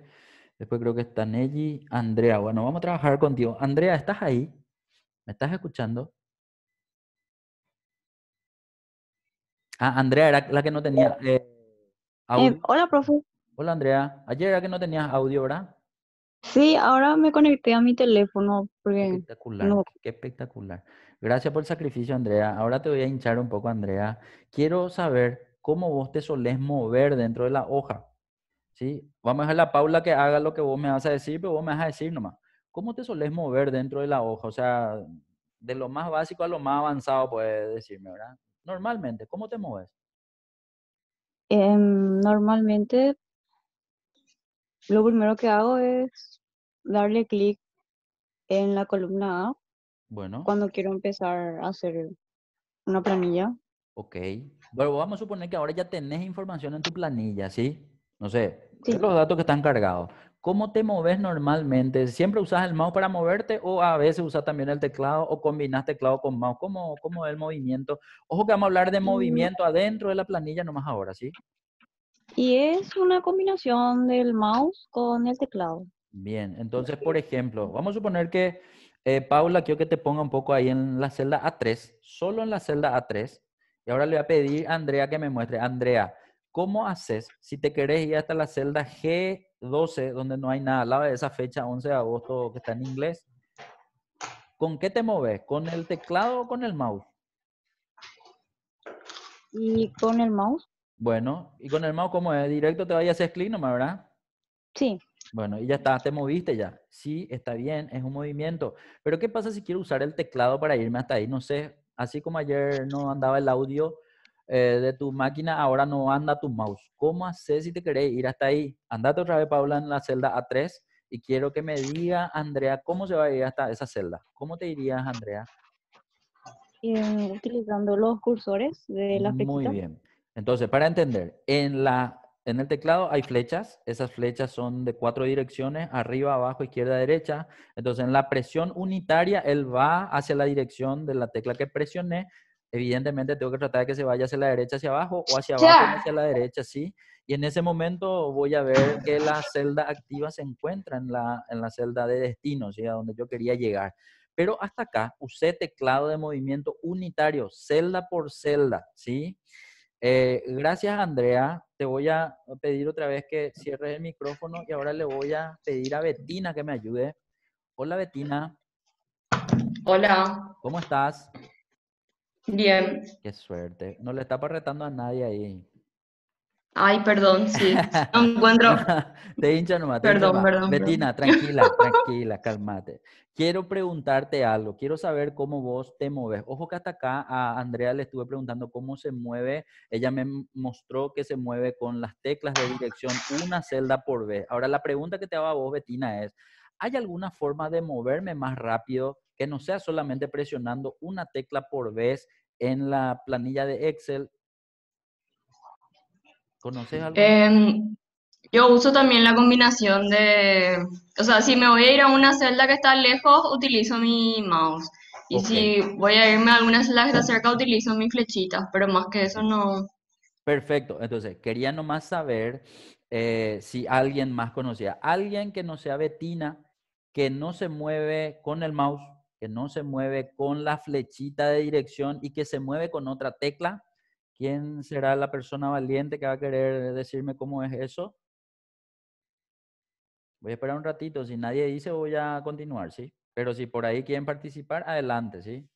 Después creo que está Nelly, Andrea. Bueno, vamos a trabajar contigo. Andrea, ¿estás ahí? ¿Me estás escuchando? Ah, Andrea era la que no tenía eh, eh, audio. hola, profe. Hola, Andrea. Ayer era que no tenías audio, ¿verdad? Sí, ahora me conecté a mi teléfono. Espectacular, qué espectacular. Gracias por el sacrificio, Andrea. Ahora te voy a hinchar un poco, Andrea. Quiero saber cómo vos te solés mover dentro de la hoja. ¿sí? Vamos a dejar la Paula que haga lo que vos me vas a decir, pero vos me vas a decir nomás. ¿Cómo te solés mover dentro de la hoja? O sea, de lo más básico a lo más avanzado, puedes decirme, ¿verdad? Normalmente, ¿cómo te mueves? Em, normalmente, lo primero que hago es darle clic en la columna A. Bueno. Cuando quiero empezar a hacer una planilla. Ok. Bueno, vamos a suponer que ahora ya tenés información en tu planilla, ¿sí? No sé, los datos que están cargados. ¿Cómo te moves normalmente? ¿Siempre usas el mouse para moverte o a veces usas también el teclado o combinas teclado con mouse? ¿Cómo, cómo es el movimiento? Ojo que vamos a hablar de mm. movimiento adentro de la planilla nomás ahora, ¿sí? Y es una combinación del mouse con el teclado. Bien, entonces, por ejemplo, vamos a suponer que eh, Paula, quiero que te ponga un poco ahí en la celda A3, solo en la celda A3. Y ahora le voy a pedir a Andrea que me muestre. Andrea, ¿Cómo haces si te querés ir hasta la celda G12, donde no hay nada al de esa fecha, 11 de agosto, que está en inglés? ¿Con qué te mueves? ¿Con el teclado o con el mouse? ¿Y con el mouse? Bueno, ¿y con el mouse cómo es? ¿Directo te vayas a hacer clic me verdad? Sí. Bueno, y ya está, te moviste ya. Sí, está bien, es un movimiento. Pero ¿qué pasa si quiero usar el teclado para irme hasta ahí? No sé, así como ayer no andaba el audio, eh, de tu máquina, ahora no anda tu mouse. ¿Cómo haces si te querés ir hasta ahí? Andate otra vez, Paula, en la celda A3 y quiero que me diga, Andrea, ¿cómo se va a ir hasta esa celda? ¿Cómo te irías, Andrea? Em, utilizando los cursores de la Muy bien. Entonces, para entender, en, la, en el teclado hay flechas. Esas flechas son de cuatro direcciones, arriba, abajo, izquierda, derecha. Entonces, en la presión unitaria, él va hacia la dirección de la tecla que presioné evidentemente tengo que tratar de que se vaya hacia la derecha, hacia abajo o hacia abajo, hacia la derecha, ¿sí? Y en ese momento voy a ver que la celda activa se encuentra en la, celda de destino, ¿sí? A donde yo quería llegar. Pero hasta acá usé teclado de movimiento unitario, celda por celda, ¿sí? Eh, gracias, Andrea. Te voy a pedir otra vez que cierres el micrófono y ahora le voy a pedir a Betina que me ayude. Hola, Betina. Hola. ¿Cómo estás? Bien. Qué suerte. No le está retando a nadie ahí. Ay, perdón, sí. No encuentro. te hincha nomás. perdón, perdón, Betina, tranquila, tranquila, calmate. Quiero preguntarte algo. Quiero saber cómo vos te mueves. Ojo que hasta acá a Andrea le estuve preguntando cómo se mueve. Ella me mostró que se mueve con las teclas de dirección una celda por vez. Ahora, la pregunta que te hago a vos, Betina, es: ¿hay alguna forma de moverme más rápido que no sea solamente presionando una tecla por vez en la planilla de Excel. ¿Conoces algo? Em, yo uso también la combinación de, o sea, si me voy a ir a una celda que está lejos, utilizo mi mouse. Y si voy a irme a alguna celda que está cerca, utilizo mis flechitas, pero más que eso no. Perfecto, entonces quería nomás saber eh, si alguien más conocía, alguien que no sea Betina, que no se mueve con el mouse, que no se mueve con la flechita de dirección y que se mueve con otra tecla. ¿Quién será la persona valiente que va a querer decirme cómo es eso? Voy a esperar un ratito. Si nadie dice, voy a continuar, ¿sí? Pero si por ahí quieren participar, adelante, ¿sí?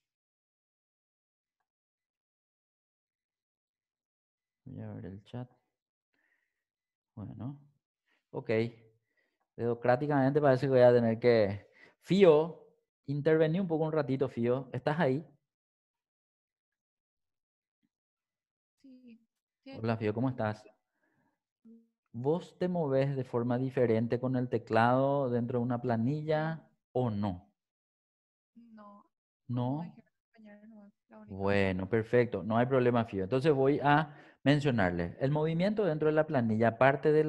Voy a ver el chat. Bueno, ok. Democráticamente parece que voy a tener que... Fío, Intervení un poco un ratito, Fío. ¿Estás ahí? Sí. Hola, Fío, ¿cómo estás? ¿Vos te movés de forma diferente con el teclado dentro de una planilla o No. ¿No? no bueno, perfecto. No hay problema, Fío. Entonces voy a Mencionarle, el movimiento dentro de la planilla, aparte de,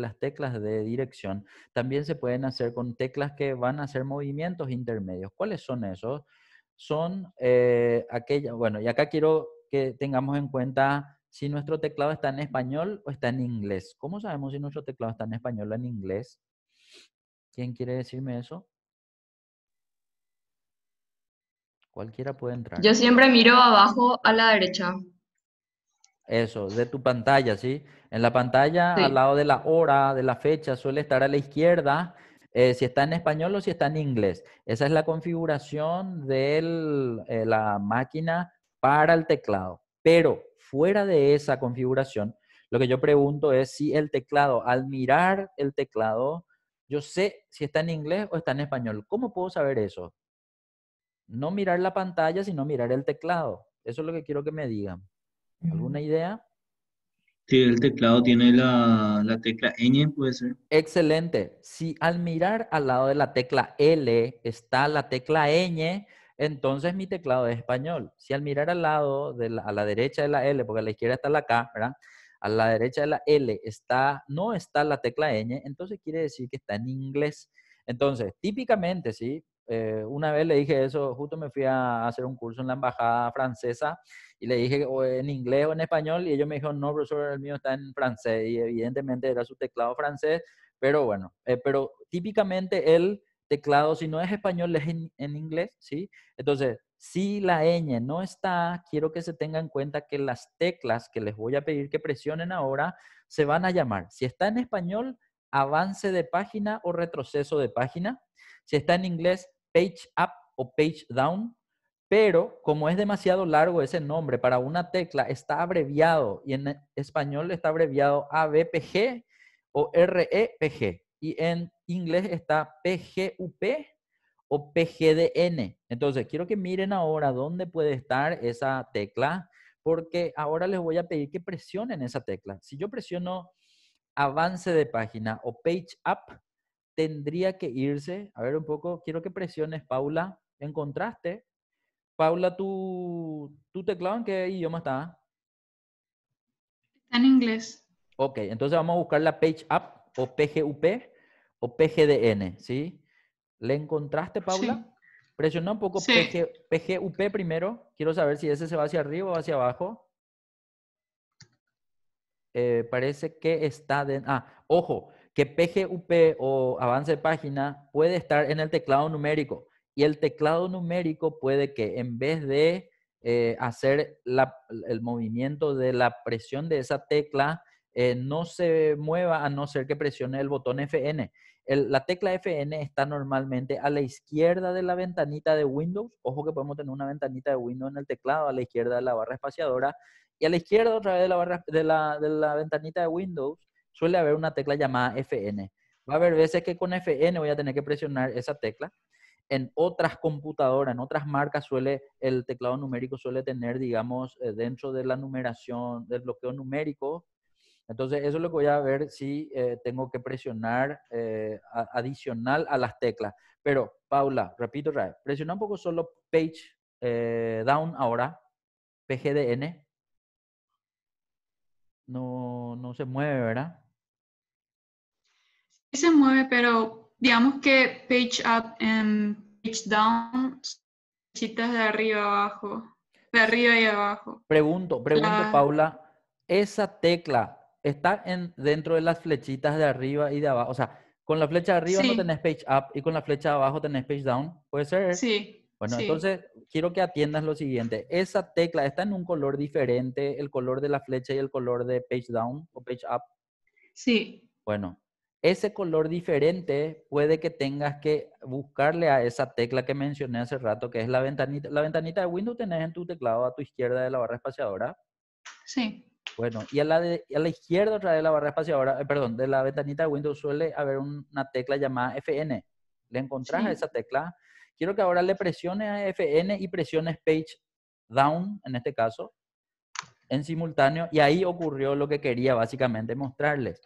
las teclas de dirección, también se pueden hacer con teclas que van a hacer movimientos intermedios. ¿Cuáles son esos? Son eh, aquellas, bueno, y acá quiero que tengamos en cuenta si nuestro teclado está en español o está en inglés. ¿Cómo sabemos si nuestro teclado está en español o en inglés? ¿Quién quiere decirme eso? Cualquiera puede entrar. Yo siempre miro abajo a la derecha. Eso, de tu pantalla, ¿sí? En la pantalla, al lado de la hora, de la fecha, suele estar a la izquierda, eh, si está en español o si está en inglés. Esa es la configuración de eh, la máquina para el teclado. Pero fuera de esa configuración, lo que yo pregunto es si el teclado, al mirar el teclado, yo sé si está en inglés o está en español. ¿Cómo puedo saber eso? No mirar la pantalla, sino mirar el teclado. Eso es lo que quiero que me digan. ¿Alguna idea? si el teclado tiene la, tecla ñ, puede ser. Excelente. Si al mirar al lado de la tecla L está la tecla ñ, entonces mi teclado es español. Si al mirar al lado, de la, a la derecha de la L, porque a la izquierda está la cámara, A la derecha de la L está, no está la tecla ñ, entonces quiere decir que está en inglés. Entonces, típicamente, ¿sí? Eh, una vez le dije eso, justo me fui a hacer un curso en la embajada francesa y le dije o en inglés o en español y ellos me dijeron, no, profesor, el mío está en francés y evidentemente era su teclado francés, pero bueno, eh, pero típicamente el teclado, si no es español, es en, inglés, ¿sí? Entonces, si la ñ no está, quiero que se tenga en cuenta que las teclas que les voy a pedir que presionen ahora se van a llamar. Si está en español, avance de página o retroceso de página. Si está en inglés, page up o page down, pero como es demasiado largo ese nombre para una tecla, está abreviado y en español está abreviado ABPG o REPG y en inglés está PGUP o PGDN. Entonces, quiero que miren ahora dónde puede estar esa tecla, porque ahora les voy a pedir que presionen esa tecla. Si yo presiono avance de página o page up, tendría que irse. A ver un poco, quiero que presiones, Paula. ¿Encontraste? Paula, ¿tu, tu teclado en qué idioma está? en inglés. Ok, entonces vamos a buscar la page up o PGUP o PGDN, ¿sí? ¿Le encontraste, Paula? Presiona un poco PGUP primero. Quiero saber si ese se va hacia arriba o hacia abajo. Eh, parece que está de... Ah, ojo, que PGUP o avance de página puede estar en el teclado numérico. Y el teclado numérico puede que en vez de eh, hacer el movimiento de la presión de esa tecla, eh, no se mueva a no ser que presione el botón FN. la tecla FN está normalmente a la izquierda de la ventanita de Windows. Ojo que podemos tener una ventanita de Windows en el teclado, a la izquierda de la barra espaciadora y a la izquierda otra vez la, barra, de la, de la ventanita de Windows suele haber una tecla llamada FN. Va a haber veces que con FN voy a tener que presionar esa tecla. En otras computadoras, en otras marcas, suele, el teclado numérico suele tener, digamos, eh, dentro de la numeración, del bloqueo numérico. Entonces, eso es lo que voy a ver si eh, tengo que presionar eh, adicional a las teclas. Pero, Paula, repito, presiona un poco solo page down ahora, PGDN, no, no se mueve, ¿verdad? Sí se mueve, pero digamos que page up and page down, flechitas de arriba abajo, de arriba y abajo. Pregunto, pregunto, Paula, esa tecla está en, dentro de las flechitas de arriba y de abajo. O sea, con la flecha de arriba no tenés page up y con la flecha de abajo tenés page down. ¿Puede ser? Sí. Bueno, entonces quiero que atiendas lo siguiente. Esa tecla está en un color diferente, el color de la flecha y el color de page down o page up. Sí. Bueno, ese color diferente puede que tengas que buscarle a esa tecla que mencioné hace rato, que es la ventanita. La ventanita de Windows tenés en tu teclado a tu izquierda de la barra espaciadora. Sí. Bueno, y a la, a la izquierda otra de la barra espaciadora, eh, perdón, de la ventanita de Windows suele haber una tecla llamada FN. ¿Le encontrás a esa tecla? Quiero que ahora le presione a FN y presiones page down, en este caso, en simultáneo. Y ahí ocurrió lo que quería básicamente mostrarles.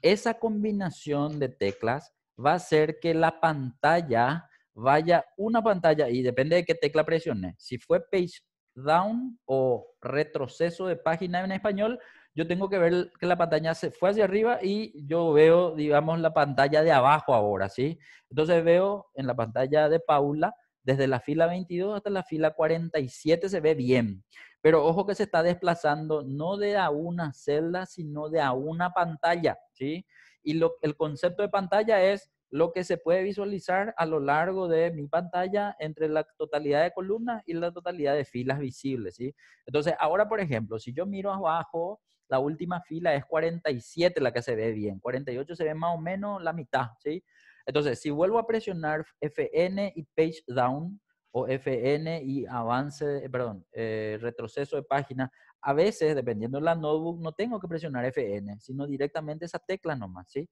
Esa combinación de teclas va a hacer que la pantalla vaya una pantalla y depende de qué tecla presione. Si fue page down o retroceso de página en español, yo tengo que ver que la pantalla se fue hacia arriba y yo veo, digamos, la pantalla de abajo ahora, ¿sí? Entonces veo en la pantalla de Paula, desde la fila 22 hasta la fila 47 se ve bien, pero ojo que se está desplazando no de a una celda, sino de a una pantalla, ¿sí? Y lo, el concepto de pantalla es lo que se puede visualizar a lo largo de mi pantalla entre la totalidad de columnas y la totalidad de filas visibles, ¿sí? Entonces, ahora, por ejemplo, si yo miro abajo, la última fila es 47 la que se ve bien, 48 se ve más o menos la mitad, ¿sí? Entonces, si vuelvo a presionar Fn y page down o Fn y avance, perdón, eh, retroceso de página, a veces, dependiendo de la notebook, no tengo que presionar Fn, sino directamente esa tecla nomás, ¿sí?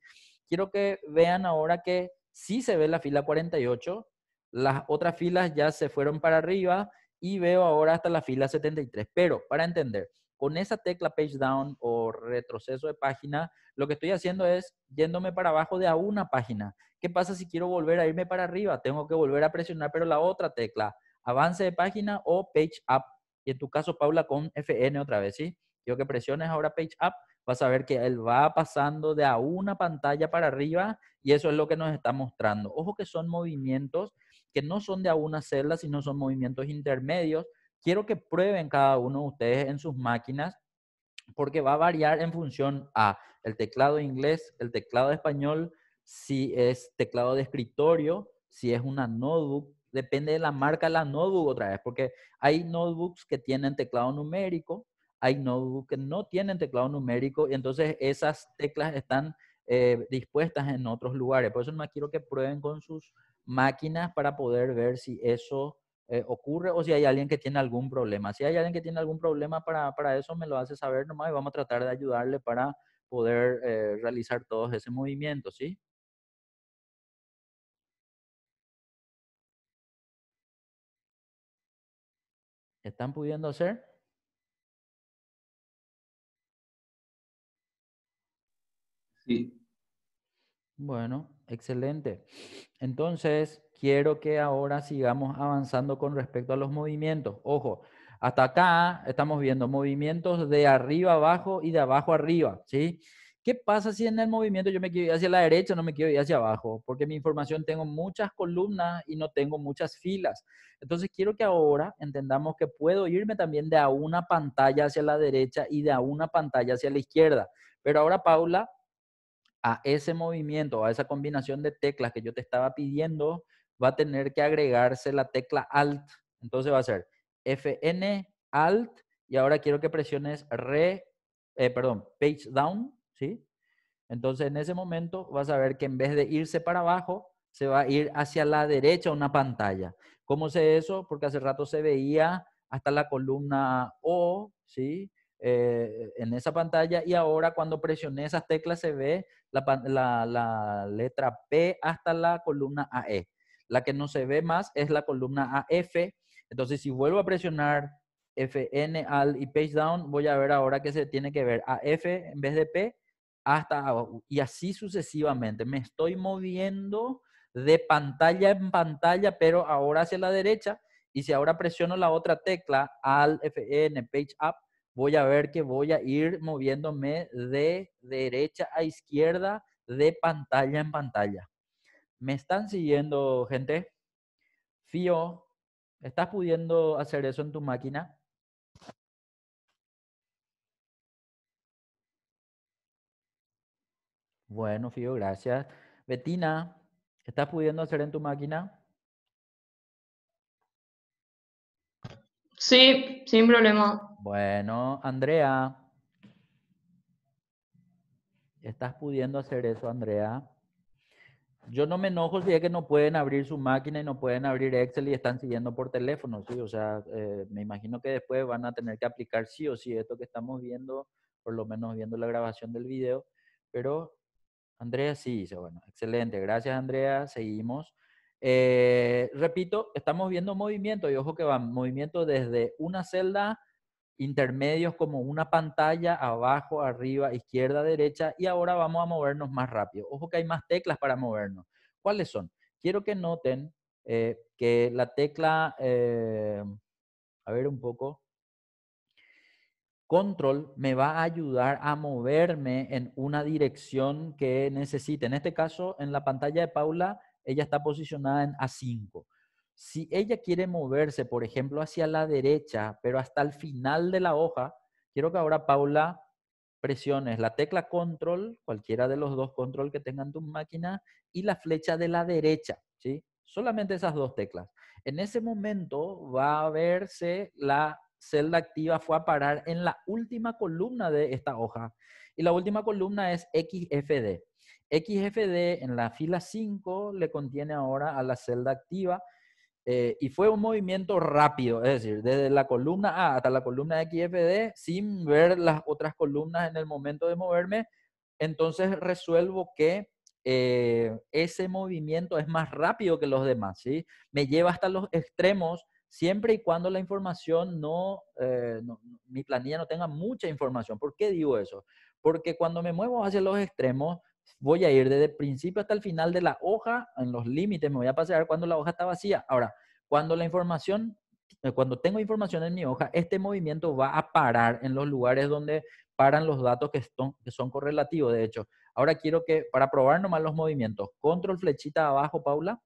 Quiero que vean ahora que sí se ve la fila 48, las otras filas ya se fueron para arriba y veo ahora hasta la fila 73. Pero, para entender, con esa tecla page down o retroceso de página, lo que estoy haciendo es yéndome para abajo de a una página. ¿Qué pasa si quiero volver a irme para arriba? Tengo que volver a presionar, pero la otra tecla, avance de página o page up y en tu caso, Paula, con FN otra vez, ¿sí? Quiero que presiones ahora Page Up, vas a ver que él va pasando de a una pantalla para arriba y eso es lo que nos está mostrando. Ojo que son movimientos que no son de a una celda, sino son movimientos intermedios. Quiero que prueben cada uno de ustedes en sus máquinas porque va a variar en función a el teclado inglés, el teclado español, si es teclado de escritorio, si es una notebook, depende de la marca la notebook otra vez, porque hay notebooks que tienen teclado numérico, hay notebooks que no tienen teclado numérico, y entonces esas teclas están eh, dispuestas en otros lugares. Por eso no quiero que prueben con sus máquinas para poder ver si eso eh, ocurre o si hay alguien que tiene algún problema. Si hay alguien que tiene algún problema para, eso, me lo hace saber nomás y vamos a tratar de ayudarle para poder eh, realizar todos ese movimiento, ¿sí? ¿Están pudiendo hacer? Sí. Bueno, excelente. Entonces, quiero que ahora sigamos avanzando con respecto a los movimientos. Ojo, hasta acá estamos viendo movimientos de arriba abajo y de abajo arriba, ¿sí? sí ¿Qué pasa si en el movimiento yo me quiero ir hacia la derecha, no me quiero ir hacia abajo? Porque mi información tengo muchas columnas y no tengo muchas filas. Entonces quiero que ahora entendamos que puedo irme también de a una pantalla hacia la derecha y de a una pantalla hacia la izquierda. Pero ahora, Paula, a ese movimiento, a esa combinación de teclas que yo te estaba pidiendo, va a tener que agregarse la tecla Alt. Entonces va a ser FN, Alt, y ahora quiero que presiones eh, perdón, Page Down ¿sí? Entonces, en ese momento vas a ver que en vez de irse para abajo, se va a ir hacia la derecha una pantalla. ¿Cómo sé eso? Porque hace rato se veía hasta la columna O, ¿sí? Eh, en esa pantalla y ahora cuando presioné esas teclas se ve la, letra P hasta la columna AE. La que no se ve más es la columna AF. Entonces, si vuelvo a presionar FN al y page down, voy a ver ahora que se tiene que ver AF en vez de P hasta y así sucesivamente. Me estoy moviendo de pantalla en pantalla, pero ahora hacia la derecha. Y si ahora presiono la otra tecla, al FN, Page Up, voy a ver que voy a ir moviéndome de derecha a izquierda, de pantalla en pantalla. ¿Me están siguiendo, gente? Fío, ¿estás pudiendo hacer eso en tu máquina? Bueno, Fío, gracias. Betina, ¿estás pudiendo hacer en tu máquina? Sí, sin problema. Bueno, Andrea. ¿Estás pudiendo hacer eso, Andrea? Yo no me enojo si es que no pueden abrir su máquina y no pueden abrir Excel y están siguiendo por teléfono, ¿sí? O sea, eh, me imagino que después van a tener que aplicar sí o sí esto que estamos viendo, por lo menos viendo la grabación del video, pero Andrea sí dice, bueno, excelente, gracias Andrea, seguimos. Eh, repito, estamos viendo movimiento y ojo que va movimiento desde una celda, intermedios como una pantalla, abajo, arriba, izquierda, derecha y ahora vamos a movernos más rápido. Ojo que hay más teclas para movernos. ¿Cuáles son? Quiero que noten eh, que la tecla, eh, a ver un poco, Control me va a ayudar a moverme en una dirección que necesite. En este caso, en la pantalla de Paula, ella está posicionada en A5. Si ella quiere moverse, por ejemplo, hacia la derecha, pero hasta el final de la hoja, quiero que ahora Paula presiones la tecla control, cualquiera de los dos control que tengan tu máquina, y la flecha de la derecha, Solamente esas dos teclas. En ese momento va a verse la celda activa fue a parar en la última columna de esta hoja. Y la última columna es XFD. XFD en la fila 5 le contiene ahora a la celda activa eh, y fue un movimiento rápido, es decir, desde la columna A hasta la columna XFD, sin ver las otras columnas en el momento de moverme, entonces resuelvo que eh, ese movimiento es más rápido que los demás, ¿sí? Me lleva hasta los extremos siempre y cuando la información eh, no, mi planilla no tenga mucha información. ¿Por qué digo eso? Porque cuando me muevo hacia los extremos, voy a ir desde el principio hasta el final de la hoja, en los límites, me voy a pasear cuando la hoja está vacía. Ahora, cuando la información, eh, cuando tengo información en mi hoja, este movimiento va a parar en los lugares donde paran los datos que son, que son correlativos, de hecho. Ahora quiero que, para probar nomás los movimientos, control flechita abajo, Paula,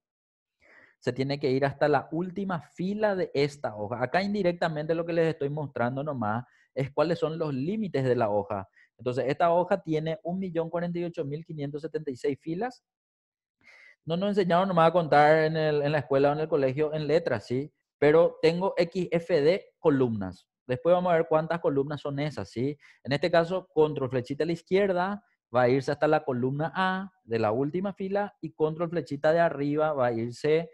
se tiene que ir hasta la última fila de esta hoja. Acá indirectamente lo que les estoy mostrando nomás es cuáles son los límites de la hoja. Entonces, esta hoja tiene 1.048.576 filas. No nos enseñaron nomás a contar en, en la escuela o en el colegio en letras, ¿sí? Pero tengo XFD columnas. Después vamos a ver cuántas columnas son esas, ¿sí? En este caso, control flechita a la izquierda, va a irse hasta la columna A de la última fila y control flechita de arriba va a irse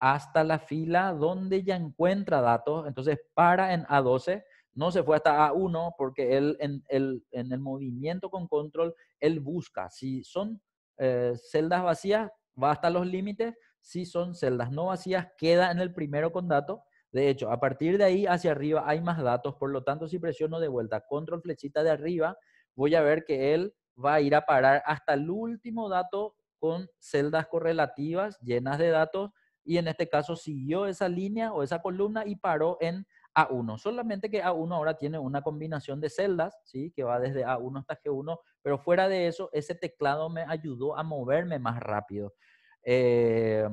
hasta la fila donde ya encuentra datos, entonces para en A12, no se fue hasta A1 porque él en, el, movimiento con control, él busca. Si son eh, celdas vacías, va hasta los límites. Si son celdas no vacías, queda en el primero con datos De hecho, a partir de ahí hacia arriba hay más datos. Por lo tanto, si presiono de vuelta control flechita de arriba, voy a ver que él va a ir a parar hasta el último dato con celdas correlativas llenas de datos y en este caso siguió esa línea o esa columna y paró en A1. Solamente que A1 ahora tiene una combinación de celdas, ¿sí? que va desde A1 hasta G1, pero fuera de eso, ese teclado me ayudó a moverme más rápido. Eh,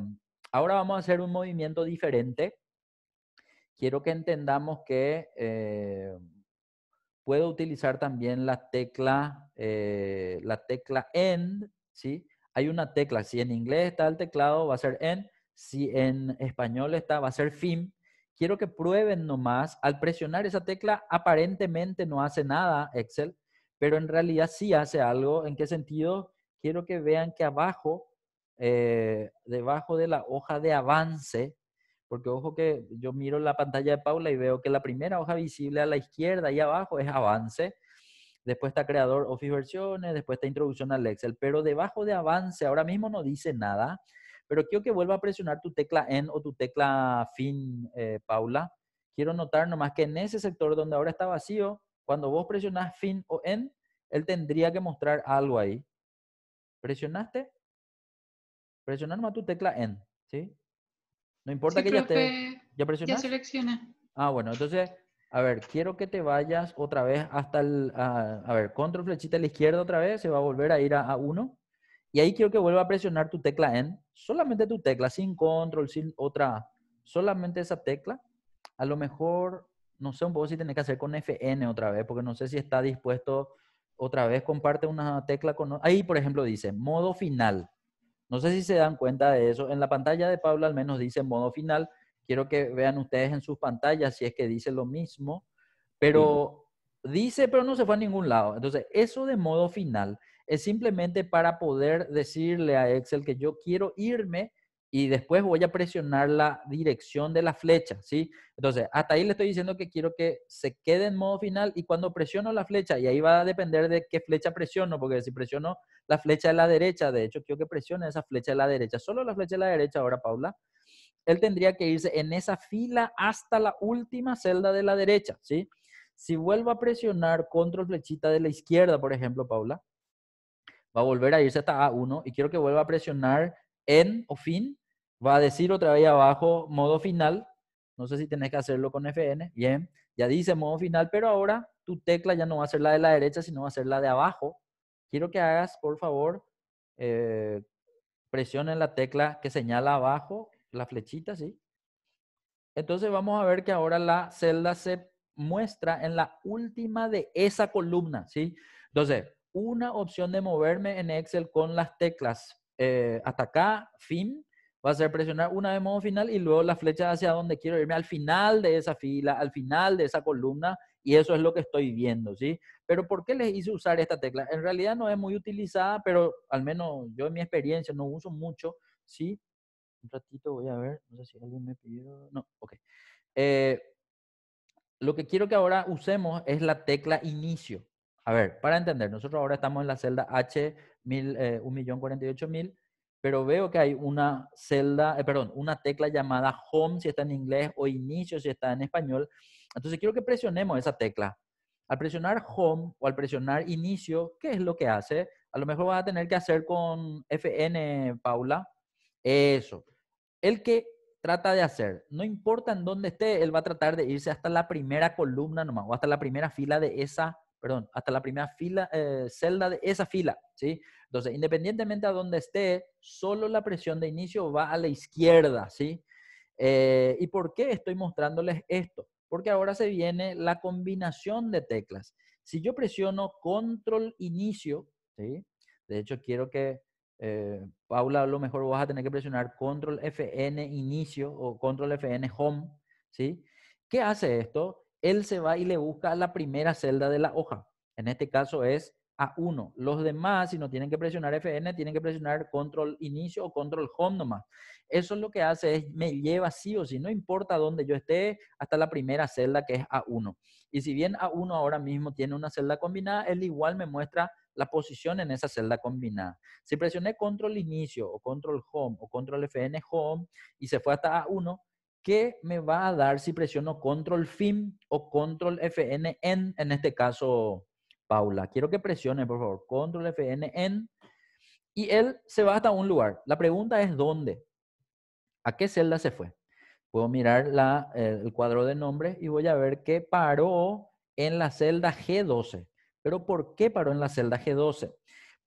ahora vamos a hacer un movimiento diferente. Quiero que entendamos que eh, puedo utilizar también la tecla, eh, la tecla end, Hay una tecla, si en inglés está el teclado, va a ser end, si en español está, va a ser fin. Quiero que prueben nomás. Al presionar esa tecla, aparentemente no hace nada Excel, pero en realidad sí hace algo. ¿En qué sentido? Quiero que vean que abajo, eh, debajo de la hoja de avance, porque ojo que yo miro la pantalla de Paula y veo que la primera hoja visible a la izquierda y abajo es avance. Después está creador Office versiones, después está introducción al Excel, pero debajo de avance ahora mismo no dice nada. Pero quiero que vuelva a presionar tu tecla en o tu tecla fin, eh, Paula. Quiero notar nomás que en ese sector donde ahora está vacío, cuando vos presionás fin o en, él tendría que mostrar algo ahí. ¿Presionaste? Presionar nomás tu tecla en, ¿sí? No importa que ya te... ¿Ya presionaste? Ya seleccioné. Ah, bueno, entonces a ver, quiero que te vayas otra vez hasta el... Ah, a, ver, control flechita a la izquierda otra vez, se va a volver a ir a, uno y ahí quiero que vuelva a presionar tu tecla en, solamente tu tecla, sin control, sin otra, solamente esa tecla. A lo mejor, no sé un poco si tiene que hacer con FN otra vez, porque no sé si está dispuesto otra vez, comparte una tecla con... Ahí, por ejemplo, dice modo final. No sé si se dan cuenta de eso. En la pantalla de Pablo al menos dice modo final. Quiero que vean ustedes en sus pantallas si es que dice lo mismo. Pero dice, pero no se fue a ningún lado. Entonces, eso de modo final es simplemente para poder decirle a Excel que yo quiero irme y después voy a presionar la dirección de la flecha, ¿sí? Entonces, hasta ahí le estoy diciendo que quiero que se quede en modo final y cuando presiono la flecha, y ahí va a depender de qué flecha presiono, porque si presiono la flecha de la derecha, de hecho, quiero que presione esa flecha de la derecha, solo la flecha de la derecha ahora, Paula, él tendría que irse en esa fila hasta la última celda de la derecha, ¿sí? Si vuelvo a presionar control flechita de la izquierda, por ejemplo, Paula, va a volver a irse hasta A1 y quiero que vuelva a presionar en o fin, va a decir otra vez abajo modo final, no sé si tenés que hacerlo con FN, bien, ya dice modo final, pero ahora tu tecla ya no va a ser la de la derecha, sino va a ser la de abajo. Quiero que hagas, por favor, eh, presionen la tecla que señala abajo, la flechita, ¿sí? Entonces vamos a ver que ahora la celda se muestra en la última de esa columna, ¿sí? Entonces, una opción de moverme en Excel con las teclas eh, hasta acá, fin, va a ser presionar una de modo final y luego la flecha hacia donde quiero irme, al final de esa fila, al final de esa columna, y eso es lo que estoy viendo, ¿sí? Pero ¿por qué les hice usar esta tecla? En realidad no es muy utilizada, pero al menos yo en mi experiencia no uso mucho, ¿sí? Un ratito voy a ver, no sé si alguien me pidió, no, ok. Eh, lo que quiero que ahora usemos es la tecla inicio, a ver, para entender, nosotros ahora estamos en la celda H, mil, 1.048.000, eh, pero veo que hay una celda, eh, perdón, una tecla llamada Home si está en inglés o Inicio si está en español. Entonces quiero que presionemos esa tecla. Al presionar Home o al presionar Inicio, ¿qué es lo que hace? A lo mejor vas a tener que hacer con FN, Paula. Eso. El que trata de hacer, no importa en dónde esté, él va a tratar de irse hasta la primera columna nomás o hasta la primera fila de esa perdón, hasta la primera fila, eh, celda de esa fila, ¿sí? Entonces, independientemente a donde esté, solo la presión de inicio va a la izquierda, ¿sí? Eh, ¿Y por qué estoy mostrándoles esto? Porque ahora se viene la combinación de teclas. Si yo presiono control inicio, ¿sí? De hecho, quiero que, eh, Paula, a lo mejor vas a tener que presionar control FN inicio o control FN home, ¿sí? ¿Qué hace esto? él se va y le busca la primera celda de la hoja. En este caso es A1. Los demás, si no tienen que presionar Fn, tienen que presionar control inicio o control home nomás. Eso es lo que hace es me lleva sí o sí, no importa dónde yo esté, hasta la primera celda que es A1. Y si bien A1 ahora mismo tiene una celda combinada, él igual me muestra la posición en esa celda combinada. Si presioné control inicio o control home o control Fn home y se fue hasta A1, ¿Qué me va a dar si presiono control fin o control FN en, en este caso, Paula? Quiero que presione, por favor, control FN Y él se va hasta un lugar. La pregunta es dónde. ¿A qué celda se fue? Puedo mirar eh, el cuadro de nombres y voy a ver que paró en la celda G12. Pero ¿por qué paró en la celda G12?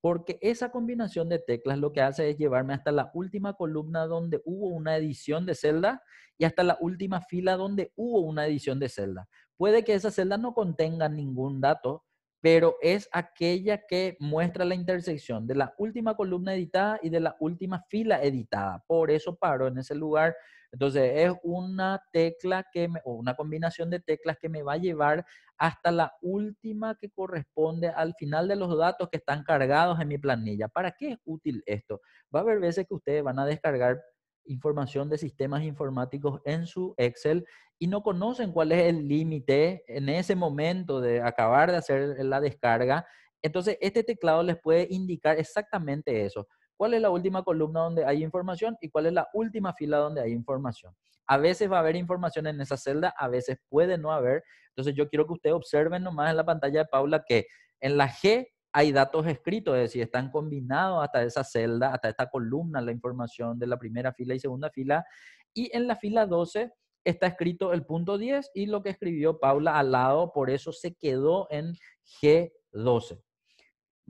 porque esa combinación de teclas lo que hace es llevarme hasta la última columna donde hubo una edición de celda y hasta la última fila donde hubo una edición de celda. Puede que esa celda no contenga ningún dato, pero es aquella que muestra la intersección de la última columna editada y de la última fila editada. Por eso paro en ese lugar entonces es una tecla que o una combinación de teclas que me va a llevar hasta la última que corresponde al final de los datos que están cargados en mi planilla. ¿Para qué es útil esto? Va a haber veces que ustedes van a descargar información de sistemas informáticos en su Excel y no conocen cuál es el límite en ese momento de acabar de hacer la descarga. Entonces, este teclado les puede indicar exactamente eso cuál es la última columna donde hay información y cuál es la última fila donde hay información. A veces va a haber información en esa celda, a veces puede no haber. Entonces yo quiero que ustedes observen nomás en la pantalla de Paula que en la G hay datos escritos, es decir, están combinados hasta esa celda, hasta esta columna, la información de la primera fila y segunda fila. Y en la fila 12 está escrito el punto 10 y lo que escribió Paula al lado, por eso se quedó en G12.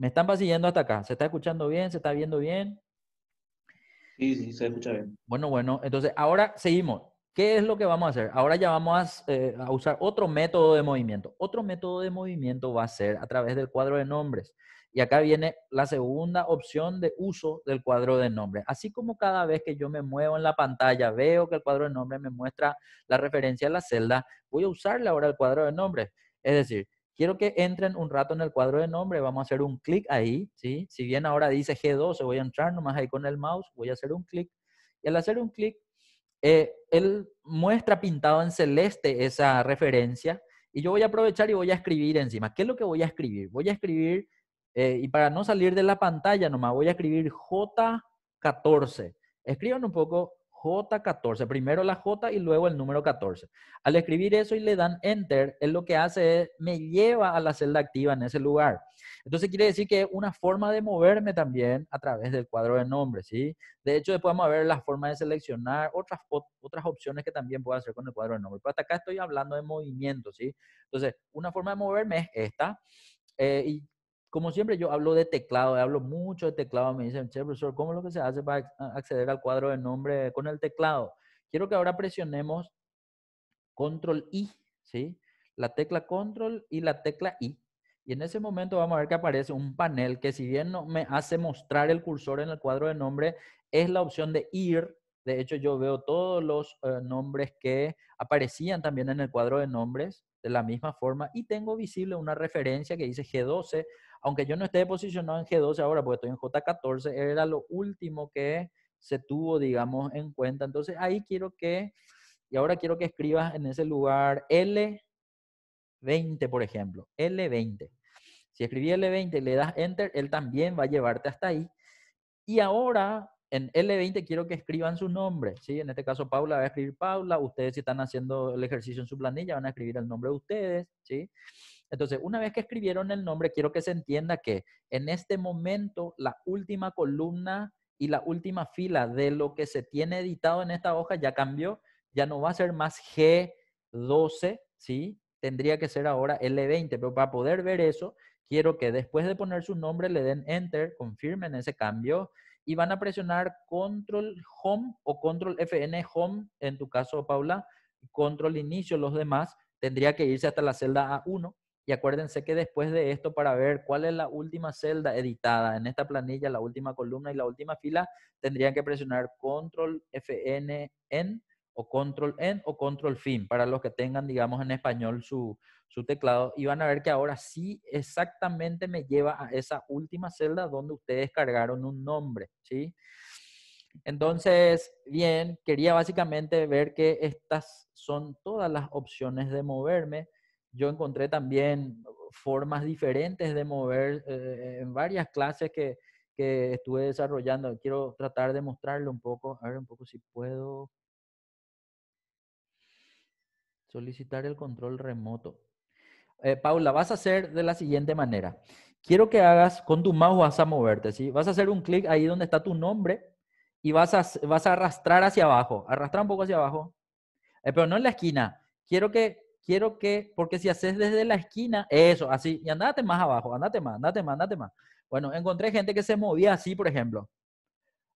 ¿Me están pasillando hasta acá? ¿Se está escuchando bien? ¿Se está viendo bien? Sí, sí, se escucha bien. Bueno, bueno, entonces ahora seguimos. ¿Qué es lo que vamos a hacer? Ahora ya vamos eh, a, usar otro método de movimiento. Otro método de movimiento va a ser a través del cuadro de nombres. Y acá viene la segunda opción de uso del cuadro de nombres. Así como cada vez que yo me muevo en la pantalla, veo que el cuadro de nombres me muestra la referencia a la celda, voy a usarle ahora el cuadro de nombres. Es decir, Quiero que entren un rato en el cuadro de nombre, vamos a hacer un clic ahí, ¿sí? Si bien ahora dice G12, voy a entrar nomás ahí con el mouse, voy a hacer un clic. Y al hacer un clic, eh, él muestra pintado en celeste esa referencia y yo voy a aprovechar y voy a escribir encima. ¿Qué es lo que voy a escribir? Voy a escribir, eh, y para no salir de la pantalla nomás, voy a escribir J14. Escriban un poco J14. Primero la J y luego el número 14. Al escribir eso y le dan Enter, es lo que hace es me lleva a la celda activa en ese lugar. Entonces quiere decir que es una forma de moverme también a través del cuadro de nombres, ¿sí? De hecho, después vamos a ver la forma de seleccionar otras, otras opciones que también puedo hacer con el cuadro de nombres. Pero hasta acá estoy hablando de movimiento, ¿sí? Entonces, una forma de moverme es esta. Eh, y como siempre, yo hablo de teclado, hablo mucho de teclado. Me dicen, che, profesor, ¿cómo es lo que se hace para acceder al cuadro de nombre con el teclado? Quiero que ahora presionemos control I, ¿sí? La tecla control y la tecla I. Y en ese momento vamos a ver que aparece un panel que si bien no me hace mostrar el cursor en el cuadro de nombre, es la opción de ir. De hecho, yo veo todos los eh, nombres que aparecían también en el cuadro de nombres de la misma forma y tengo visible una referencia que dice G12 aunque yo no esté posicionado en G12 ahora, porque estoy en J14, era lo último que se tuvo, digamos, en cuenta. Entonces ahí quiero que, y ahora quiero que escribas en ese lugar L20, por ejemplo, L20. Si escribí L20 y le das Enter, él también va a llevarte hasta ahí. Y ahora en L20 quiero que escriban su nombre, ¿sí? En este caso Paula va a escribir Paula, ustedes si están haciendo el ejercicio en su planilla van a escribir el nombre de ustedes, ¿sí? Entonces, una vez que escribieron el nombre, quiero que se entienda que en este momento la última columna y la última fila de lo que se tiene editado en esta hoja ya cambió, ya no va a ser más G12, ¿sí? Tendría que ser ahora L20, pero para poder ver eso, quiero que después de poner su nombre le den Enter, confirmen ese cambio y van a presionar Control Home o Control FN Home, en tu caso, Paula, Control Inicio, los demás, tendría que irse hasta la celda A1 y acuérdense que después de esto, para ver cuál es la última celda editada en esta planilla, la última columna y la última fila, tendrían que presionar control FN en o control N o control fin para los que tengan, digamos, en español su, teclado. Y van a ver que ahora sí exactamente me lleva a esa última celda donde ustedes cargaron un nombre, ¿sí? Entonces, bien, quería básicamente ver que estas son todas las opciones de moverme yo encontré también formas diferentes de mover eh, en varias clases que, estuve desarrollando. Quiero tratar de mostrarlo un poco, a ver un poco si puedo solicitar el control remoto. Eh, Paula, vas a hacer de la siguiente manera. Quiero que hagas, con tu mouse vas a moverte, ¿sí? Vas a hacer un clic ahí donde está tu nombre y vas a, vas a arrastrar hacia abajo. Arrastrar un poco hacia abajo, eh, pero no en la esquina. Quiero que quiero que, porque si haces desde la esquina, eso, así, y andate más abajo, andate más, andate más, andate más. Bueno, encontré gente que se movía así, por ejemplo.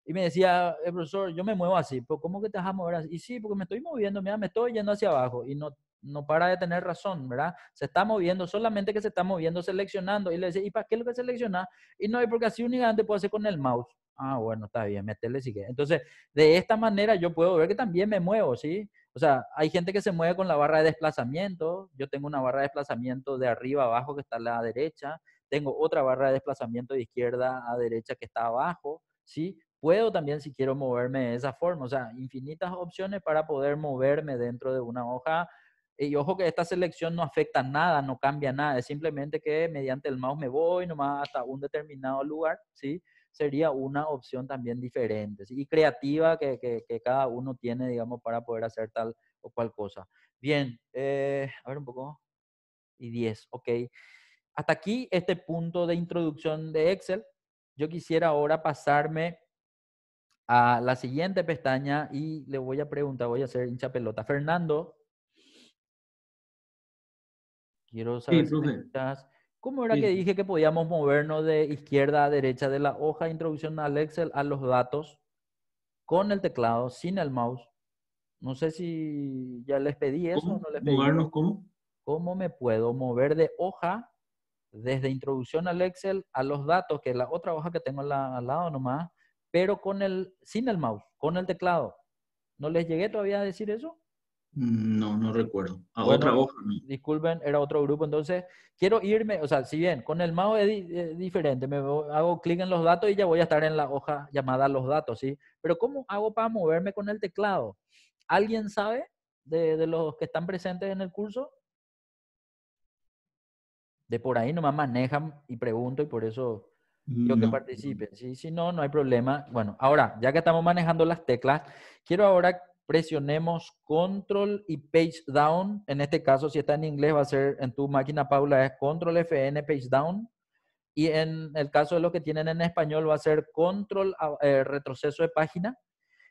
Y me decía, eh, profesor, yo me muevo así, pero ¿cómo que te vas a mover así? Y sí, porque me estoy moviendo, mira, me estoy yendo hacia abajo y no, no para de tener razón, ¿verdad? Se está moviendo, solamente que se está moviendo, seleccionando. Y le decía, ¿y para qué lo que selecciona? Y no, porque así únicamente puedo hacer con el mouse. Ah, bueno, está bien, meterle si que. Entonces, de esta manera yo puedo ver que también me muevo, ¿sí? O sea, hay gente que se mueve con la barra de desplazamiento. Yo tengo una barra de desplazamiento de arriba abajo que está a la derecha. Tengo otra barra de desplazamiento de izquierda a derecha que está abajo. ¿sí? Puedo también, si quiero, moverme de esa forma. O sea, infinitas opciones para poder moverme dentro de una hoja. Y ojo que esta selección no afecta nada, no cambia nada. Es simplemente que mediante el mouse me voy nomás hasta un determinado lugar. ¿sí? sería una opción también diferente y creativa que, cada uno tiene, digamos, para poder hacer tal o cual cosa. Bien, eh, a ver un poco. Y 10, ok. Hasta aquí este punto de introducción de Excel. Yo quisiera ahora pasarme a la siguiente pestaña y le voy a preguntar, voy a hacer hincha pelota. Fernando, quiero saber si estás... ¿Cómo era que dije que podíamos movernos de izquierda a derecha de la hoja de introducción al Excel a los datos con el teclado, sin el mouse? No sé si ya les pedí eso o no les pedí. cómo? ¿Cómo me puedo mover de hoja desde introducción al Excel a los datos, que es la otra hoja que tengo al, lado nomás, pero con el, sin el mouse, con el teclado? ¿No les llegué todavía a decir eso? Mm, no, no recuerdo. Ah, otra hoja. Disculpen, era otro grupo. Entonces, quiero irme, o sea, si bien con el mouse es, diferente, me hago clic en los datos y ya voy a estar en la hoja llamada los datos, ¿sí? Pero ¿cómo hago para moverme con el teclado? ¿Alguien sabe de, los que están presentes en el curso? De por ahí nomás manejan y pregunto y por eso yo que participe. participen. Si no, no hay problema. Bueno, ahora, ya que estamos manejando las teclas, quiero ahora presionemos control y page down. En este caso, si está en inglés, va a ser en tu máquina, Paula, es control FN page down. Y en el caso de lo que tienen en español, va a ser control ah, eh, retroceso de página.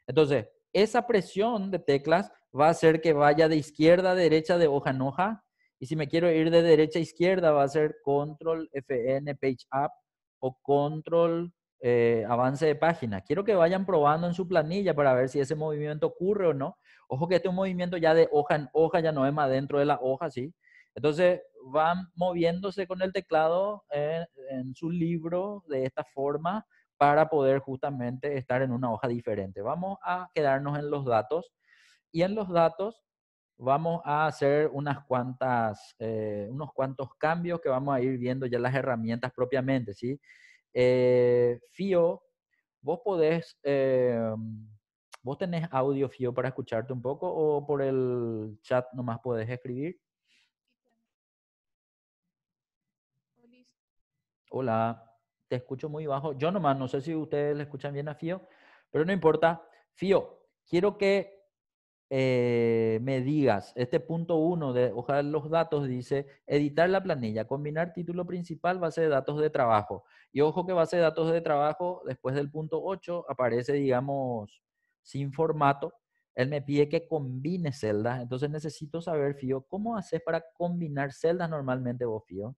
Entonces, esa presión de teclas va a hacer que vaya de izquierda a derecha de hoja en hoja. Y si me quiero ir de derecha a izquierda, va a ser control FN page up o control eh, avance de página. Quiero que vayan probando en su planilla para ver si ese movimiento ocurre o no. Ojo que este un movimiento ya de hoja en hoja, ya no es más dentro de la hoja, ¿sí? Entonces van moviéndose con el teclado eh, en, su libro de esta forma para poder justamente estar en una hoja diferente. Vamos a quedarnos en los datos y en los datos vamos a hacer unas cuantas, eh, unos cuantos cambios que vamos a ir viendo ya las herramientas propiamente, ¿sí? sí eh, FIO, vos podés, em, vos tenés audio FIO para escucharte un poco o por el chat nomás podés escribir. Hola, te escucho muy bajo. Yo nomás, no sé si ustedes le escuchan bien a FIO, pero no importa. FIO, quiero que eh, me digas, este punto 1, de ojalá los datos dice editar la planilla, combinar título principal, base de datos de trabajo. Y ojo que base de datos de trabajo, después del punto 8, aparece, digamos, sin formato. Él me pide que combine celdas, entonces necesito saber, Fío, ¿cómo haces para combinar celdas normalmente vos, Fío?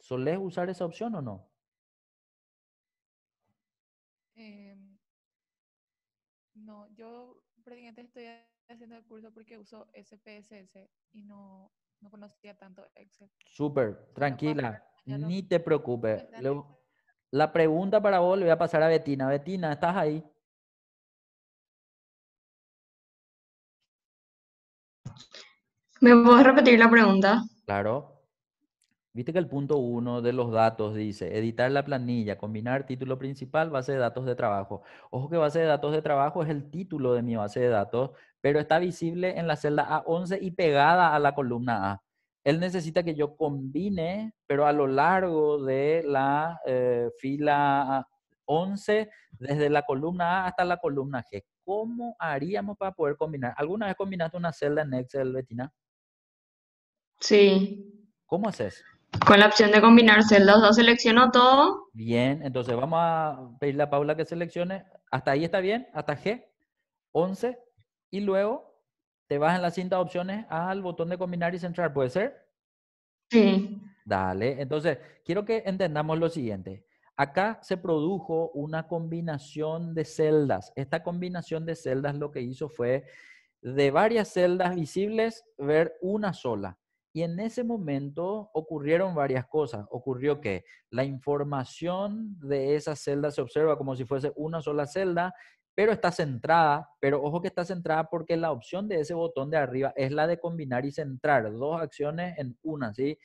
¿Soles usar esa opción o no? No, yo presidente, estoy haciendo el curso porque uso SPSS y no, no conocía tanto Excel. Súper, tranquila, ni te preocupes. la pregunta para vos le voy a pasar a Betina. Betina, ¿estás ahí? ¿Me a repetir la pregunta? Claro. Viste que el punto uno de los datos dice, editar la planilla, combinar título principal, base de datos de trabajo. Ojo que base de datos de trabajo es el título de mi base de datos, pero está visible en la celda A11 y pegada a la columna A. Él necesita que yo combine, pero a lo largo de la eh, fila 11, desde la columna A hasta la columna G. ¿Cómo haríamos para poder combinar? ¿Alguna vez combinaste una celda en Excel, Betina? Sí. ¿Cómo haces? Con la opción de combinar celdas, ¿ya seleccionó todo? Bien, entonces vamos a pedirle a Paula que seleccione. Hasta ahí está bien, hasta G, 11. Y luego te vas en la cinta de opciones al botón de combinar y centrar, ¿puede ser? Sí. Dale, entonces quiero que entendamos lo siguiente. Acá se produjo una combinación de celdas. Esta combinación de celdas lo que hizo fue de varias celdas visibles ver una sola. Y en ese momento ocurrieron varias cosas. Ocurrió que la información de esa celda se observa como si fuese una sola celda, pero está centrada, pero ojo que está centrada porque la opción de ese botón de arriba es la de combinar y centrar dos acciones en una, ¿sí?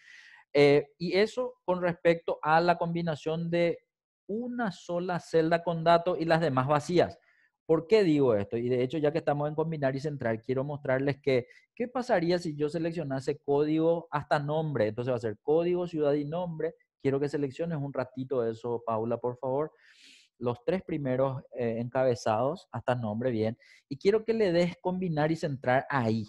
Eh, y eso con respecto a la combinación de una sola celda con datos y las demás vacías. ¿Por qué digo esto? Y de hecho, ya que estamos en combinar y centrar, quiero mostrarles que, ¿qué pasaría si yo seleccionase código hasta nombre? Entonces va a ser código, ciudad y nombre. Quiero que selecciones un ratito eso, Paula, por favor. Los tres primeros eh, encabezados hasta nombre, bien. Y quiero que le des combinar y centrar ahí.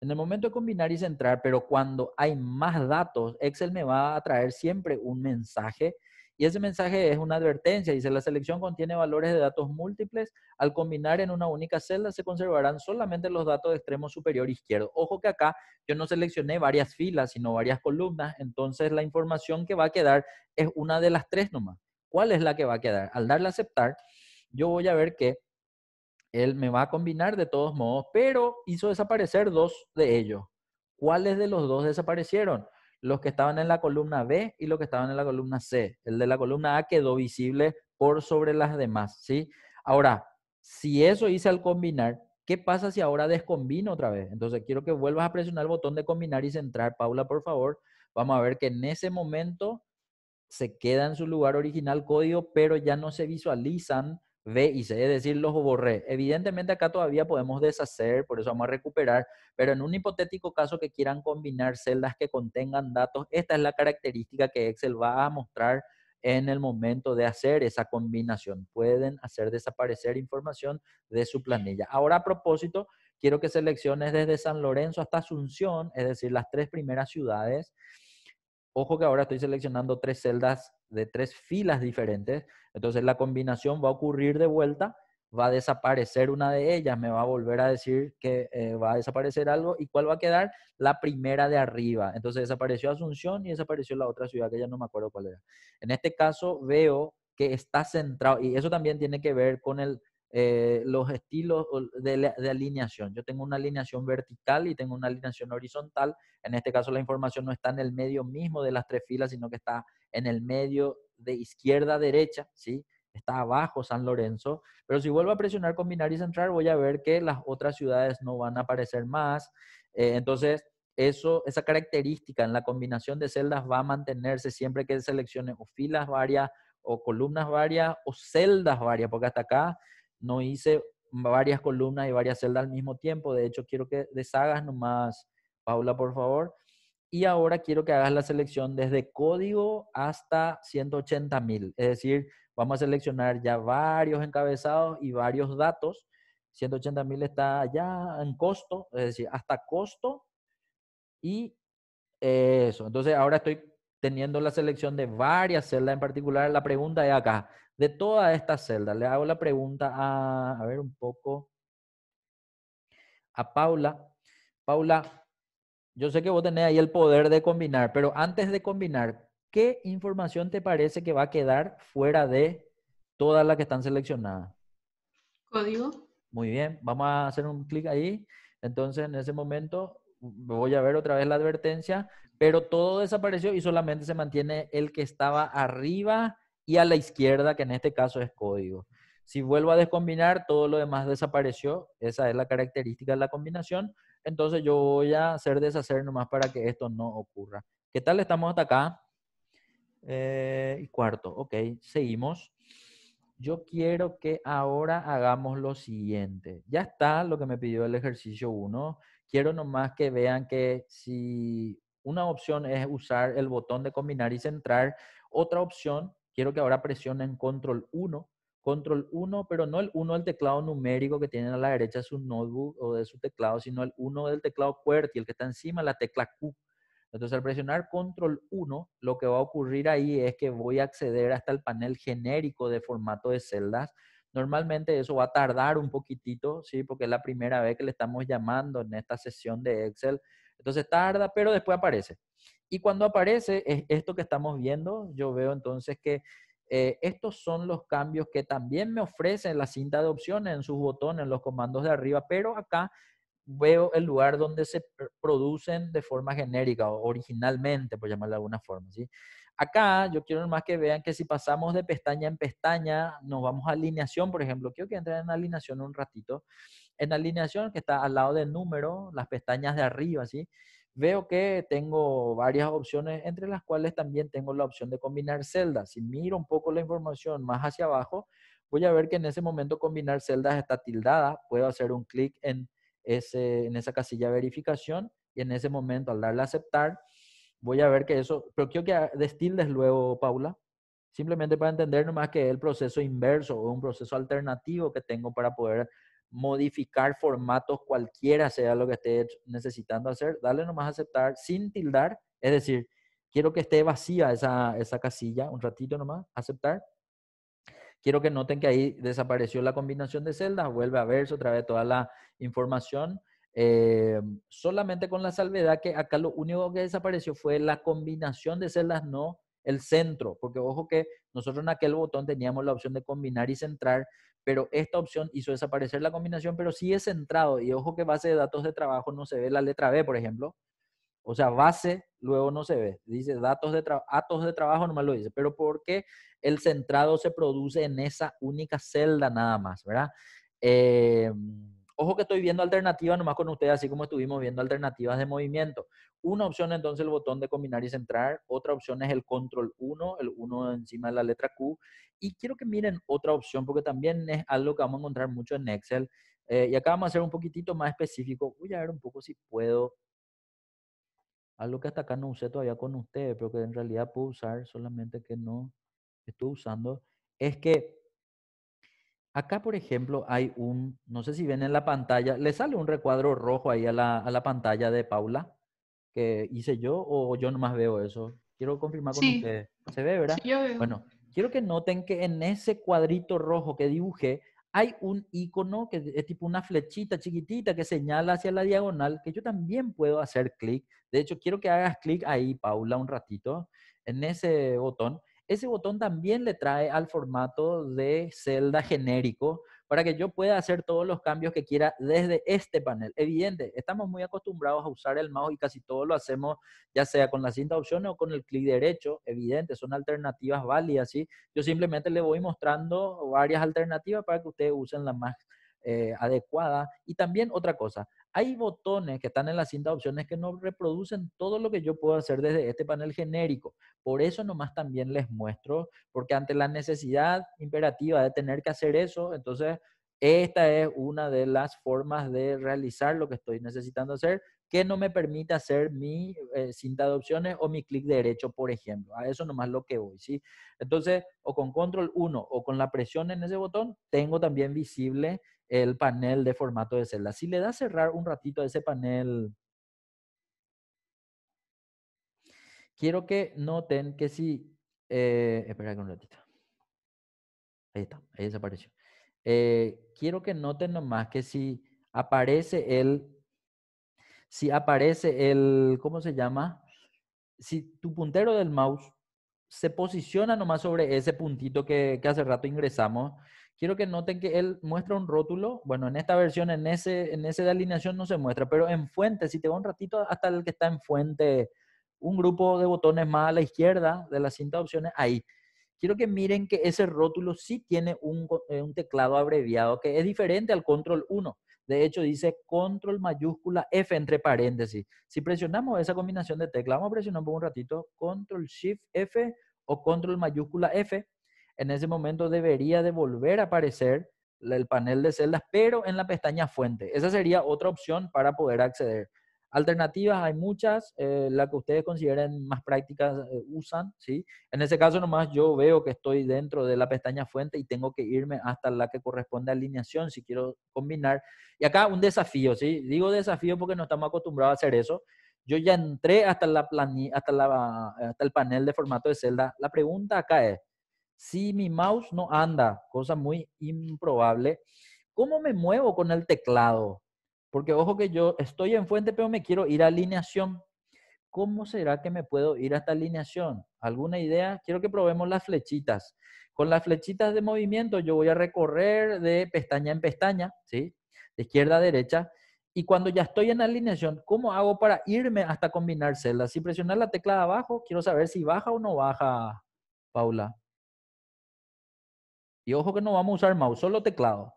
En el momento de combinar y centrar, pero cuando hay más datos, Excel me va a traer siempre un mensaje y ese mensaje es una advertencia. Dice, la selección contiene valores de datos múltiples. Al combinar en una única celda se conservarán solamente los datos de extremo superior izquierdo. Ojo que acá yo no seleccioné varias filas, sino varias columnas. Entonces la información que va a quedar es una de las tres nomás. ¿Cuál es la que va a quedar? Al darle a aceptar, yo voy a ver que él me va a combinar de todos modos, pero hizo desaparecer dos de ellos. ¿Cuáles de los dos desaparecieron? los que estaban en la columna B y los que estaban en la columna C. El de la columna A quedó visible por sobre las demás, ¿sí? Ahora, si eso hice al combinar, ¿qué pasa si ahora descombino otra vez? Entonces, quiero que vuelvas a presionar el botón de combinar y centrar, Paula, por favor. Vamos a ver que en ese momento se queda en su lugar original código, pero ya no se visualizan B y C, es decir, los borré. Evidentemente acá todavía podemos deshacer, por eso vamos a recuperar, pero en un hipotético caso que quieran combinar celdas que contengan datos, esta es la característica que Excel va a mostrar en el momento de hacer esa combinación. Pueden hacer desaparecer información de su planilla. Ahora, a propósito, quiero que selecciones desde San Lorenzo hasta Asunción, es decir, las tres primeras ciudades. Ojo que ahora estoy seleccionando tres celdas de tres filas diferentes entonces la combinación va a ocurrir de vuelta, va a desaparecer una de ellas, me va a volver a decir que eh, va a desaparecer algo y cuál va a quedar la primera de arriba. Entonces desapareció Asunción y desapareció la otra ciudad que ya no me acuerdo cuál era. En este caso veo que está centrado y eso también tiene que ver con eh, los estilos de, alineación. Yo tengo una alineación vertical y tengo una alineación horizontal. En este caso la información no está en el medio mismo de las tres filas, sino que está en el medio de izquierda a derecha, ¿sí? Está abajo San Lorenzo, pero si vuelvo a presionar, combinar y centrar, voy a ver que las otras ciudades no van a aparecer más. Eh, entonces, eso, esa característica en la combinación de celdas va a mantenerse siempre que seleccione o filas varias o columnas varias o celdas varias, porque hasta acá no hice varias columnas y varias celdas al mismo tiempo. De hecho, quiero que deshagas nomás, Paula, por favor y ahora quiero que hagas la selección desde código hasta 180 mil. Es decir, vamos a seleccionar ya varios encabezados y varios datos. 180 mil está ya en costo, es decir, hasta costo y eso. Entonces ahora estoy teniendo la selección de varias celdas en particular. La pregunta de acá, de todas estas celdas, le hago la pregunta a, a ver un poco, a Paula. Paula, yo sé que vos tenés ahí el poder de combinar, pero antes de combinar, ¿qué información te parece que va a quedar fuera de todas las que están seleccionadas? Código. Muy bien, vamos a hacer un clic ahí. Entonces, en ese momento, voy a ver otra vez la advertencia, pero todo desapareció y solamente se mantiene el que estaba arriba y a la izquierda, que en este caso es código. Si vuelvo a descombinar, todo lo demás desapareció. Esa es la característica de la combinación. Entonces yo voy a hacer deshacer nomás para que esto no ocurra. ¿Qué tal? Estamos hasta acá. Eh, y cuarto, ok, seguimos. Yo quiero que ahora hagamos lo siguiente. Ya está lo que me pidió el ejercicio 1. Quiero nomás que vean que si una opción es usar el botón de combinar y centrar, otra opción, quiero que ahora presionen control 1 control 1, pero no el 1 del teclado numérico que tienen a la derecha de su notebook o de su teclado, sino el 1 del teclado y el que está encima, la tecla Q. Entonces, al presionar control 1, lo que va a ocurrir ahí es que voy a acceder hasta el panel genérico de formato de celdas. Normalmente eso va a tardar un poquitito, ¿sí? Porque es la primera vez que le estamos llamando en esta sesión de Excel. Entonces tarda, pero después aparece. Y cuando aparece, es esto que estamos viendo. Yo veo entonces que eh, estos son los cambios que también me ofrece la cinta de opciones en sus botones, en los comandos de arriba, pero acá veo el lugar donde se producen de forma genérica o originalmente, por llamarlo de alguna forma. ¿sí? Acá yo quiero más que vean que si pasamos de pestaña en pestaña, nos vamos a alineación, por ejemplo. Quiero que entren en alineación un ratito. En alineación, que está al lado del número, las pestañas de arriba, ¿sí? veo que tengo varias opciones, entre las cuales también tengo la opción de combinar celdas. Si miro un poco la información más hacia abajo, voy a ver que en ese momento combinar celdas está tildada. Puedo hacer un clic en, ese, en esa casilla de verificación y en ese momento al darle a aceptar, voy a ver que eso, pero quiero que destildes luego, Paula, simplemente para entender nomás que el proceso inverso o un proceso alternativo que tengo para poder modificar formatos cualquiera sea lo que esté necesitando hacer, dale nomás aceptar sin tildar, es decir, quiero que esté vacía esa, esa casilla, un ratito nomás, aceptar. Quiero que noten que ahí desapareció la combinación de celdas, vuelve a verse otra vez toda la información, eh, solamente con la salvedad que acá lo único que desapareció fue la combinación de celdas, no el centro, porque ojo que nosotros en aquel botón teníamos la opción de combinar y centrar, pero esta opción hizo desaparecer la combinación, pero sí es centrado. Y ojo que base de datos de trabajo no se ve la letra B, por ejemplo. O sea, base luego no se ve. Dice datos de, datos de trabajo, nomás lo dice. Pero porque el centrado se produce en esa única celda nada más, ¿verdad? Em, ojo que estoy viendo alternativas nomás con ustedes, así como estuvimos viendo alternativas de movimiento. Una opción entonces el botón de combinar y centrar, otra opción es el control 1, el 1 encima de la letra Q. Y quiero que miren otra opción porque también es algo que vamos a encontrar mucho en Excel. Eh, y acá vamos a ser un poquitito más específico. Voy a ver un poco si puedo. Algo que hasta acá no usé todavía con ustedes, pero que en realidad puedo usar, solamente que no estoy usando. Es que Acá, por ejemplo, hay un, no sé si ven en la pantalla, le sale un recuadro rojo ahí a la pantalla de Paula que hice yo o yo nomás veo eso? Quiero confirmar con sí. ¿Se ve, verdad? Sí, yo veo. Bueno, quiero que noten que en ese cuadrito rojo que dibujé hay un icono que es tipo una flechita chiquitita que señala hacia la diagonal que yo también puedo hacer clic. De hecho, quiero que hagas clic ahí, Paula, un ratito, en ese botón. Ese botón también le trae al formato de celda genérico para que yo pueda hacer todos los cambios que quiera desde este panel. Evidente, estamos muy acostumbrados a usar el mouse y casi todo lo hacemos ya sea con la cinta opción o con el clic derecho. Evidente, son alternativas válidas, ¿sí? Yo simplemente le voy mostrando varias alternativas para que ustedes usen la más eh, adecuada. Y también otra cosa, hay botones que están en la cinta de opciones que no reproducen todo lo que yo puedo hacer desde este panel genérico. Por eso nomás también les muestro, porque ante la necesidad imperativa de tener que hacer eso, entonces esta es una de las formas de realizar lo que estoy necesitando hacer que no me permite hacer mi eh, cinta de opciones o mi clic derecho, por ejemplo. A eso nomás lo que voy, ¿sí? Entonces, o con control 1 o con la presión en ese botón, tengo también visible el panel de formato de celda. Si le da cerrar un ratito a ese panel, quiero que noten que si, eh, espera un ratito. Ahí está, ahí desapareció. Eh, quiero que noten nomás que si aparece el, si aparece el, ¿cómo se llama? Si tu puntero del mouse se posiciona nomás sobre ese puntito que, que hace rato ingresamos, quiero que noten que él muestra un rótulo. Bueno, en esta versión, en ese, en ese de alineación no se muestra, pero en fuente, si te va un ratito hasta el que está en fuente, un grupo de botones más a la izquierda de la cinta de opciones, ahí. Quiero que miren que ese rótulo sí tiene un, eh, un teclado abreviado que es diferente al control 1. De hecho, dice control mayúscula F entre paréntesis. Si presionamos esa combinación de teclas, vamos a presionar por un ratito, control shift F o control mayúscula F, en ese momento debería de volver a aparecer el panel de celdas, pero en la pestaña fuente. Esa sería otra opción para poder acceder. Alternativas hay muchas, eh, la que ustedes consideren más prácticas eh, usan, ¿sí? En ese caso nomás yo veo que estoy dentro de la pestaña fuente y tengo que irme hasta la que corresponde a alineación si quiero combinar. Y acá un desafío, ¿sí? Digo desafío porque no estamos acostumbrados a hacer eso. Yo ya entré hasta, hasta el panel de formato de celda. La pregunta acá es, si mi mouse no anda, cosa muy improbable, ¿cómo me muevo con el teclado? Porque ojo que yo estoy en fuente, pero me quiero ir a alineación. ¿Cómo será que me puedo ir esta alineación? ¿Alguna idea? Quiero que probemos las flechitas. Con las flechitas de movimiento yo voy a recorrer de pestaña en pestaña, ¿sí? De izquierda a derecha. Y cuando ya estoy en alineación, ¿cómo hago para irme hasta combinar celdas? Si presionar la tecla de abajo, quiero saber si baja o no baja, Paula. Y ojo que no vamos a usar mouse, solo teclado.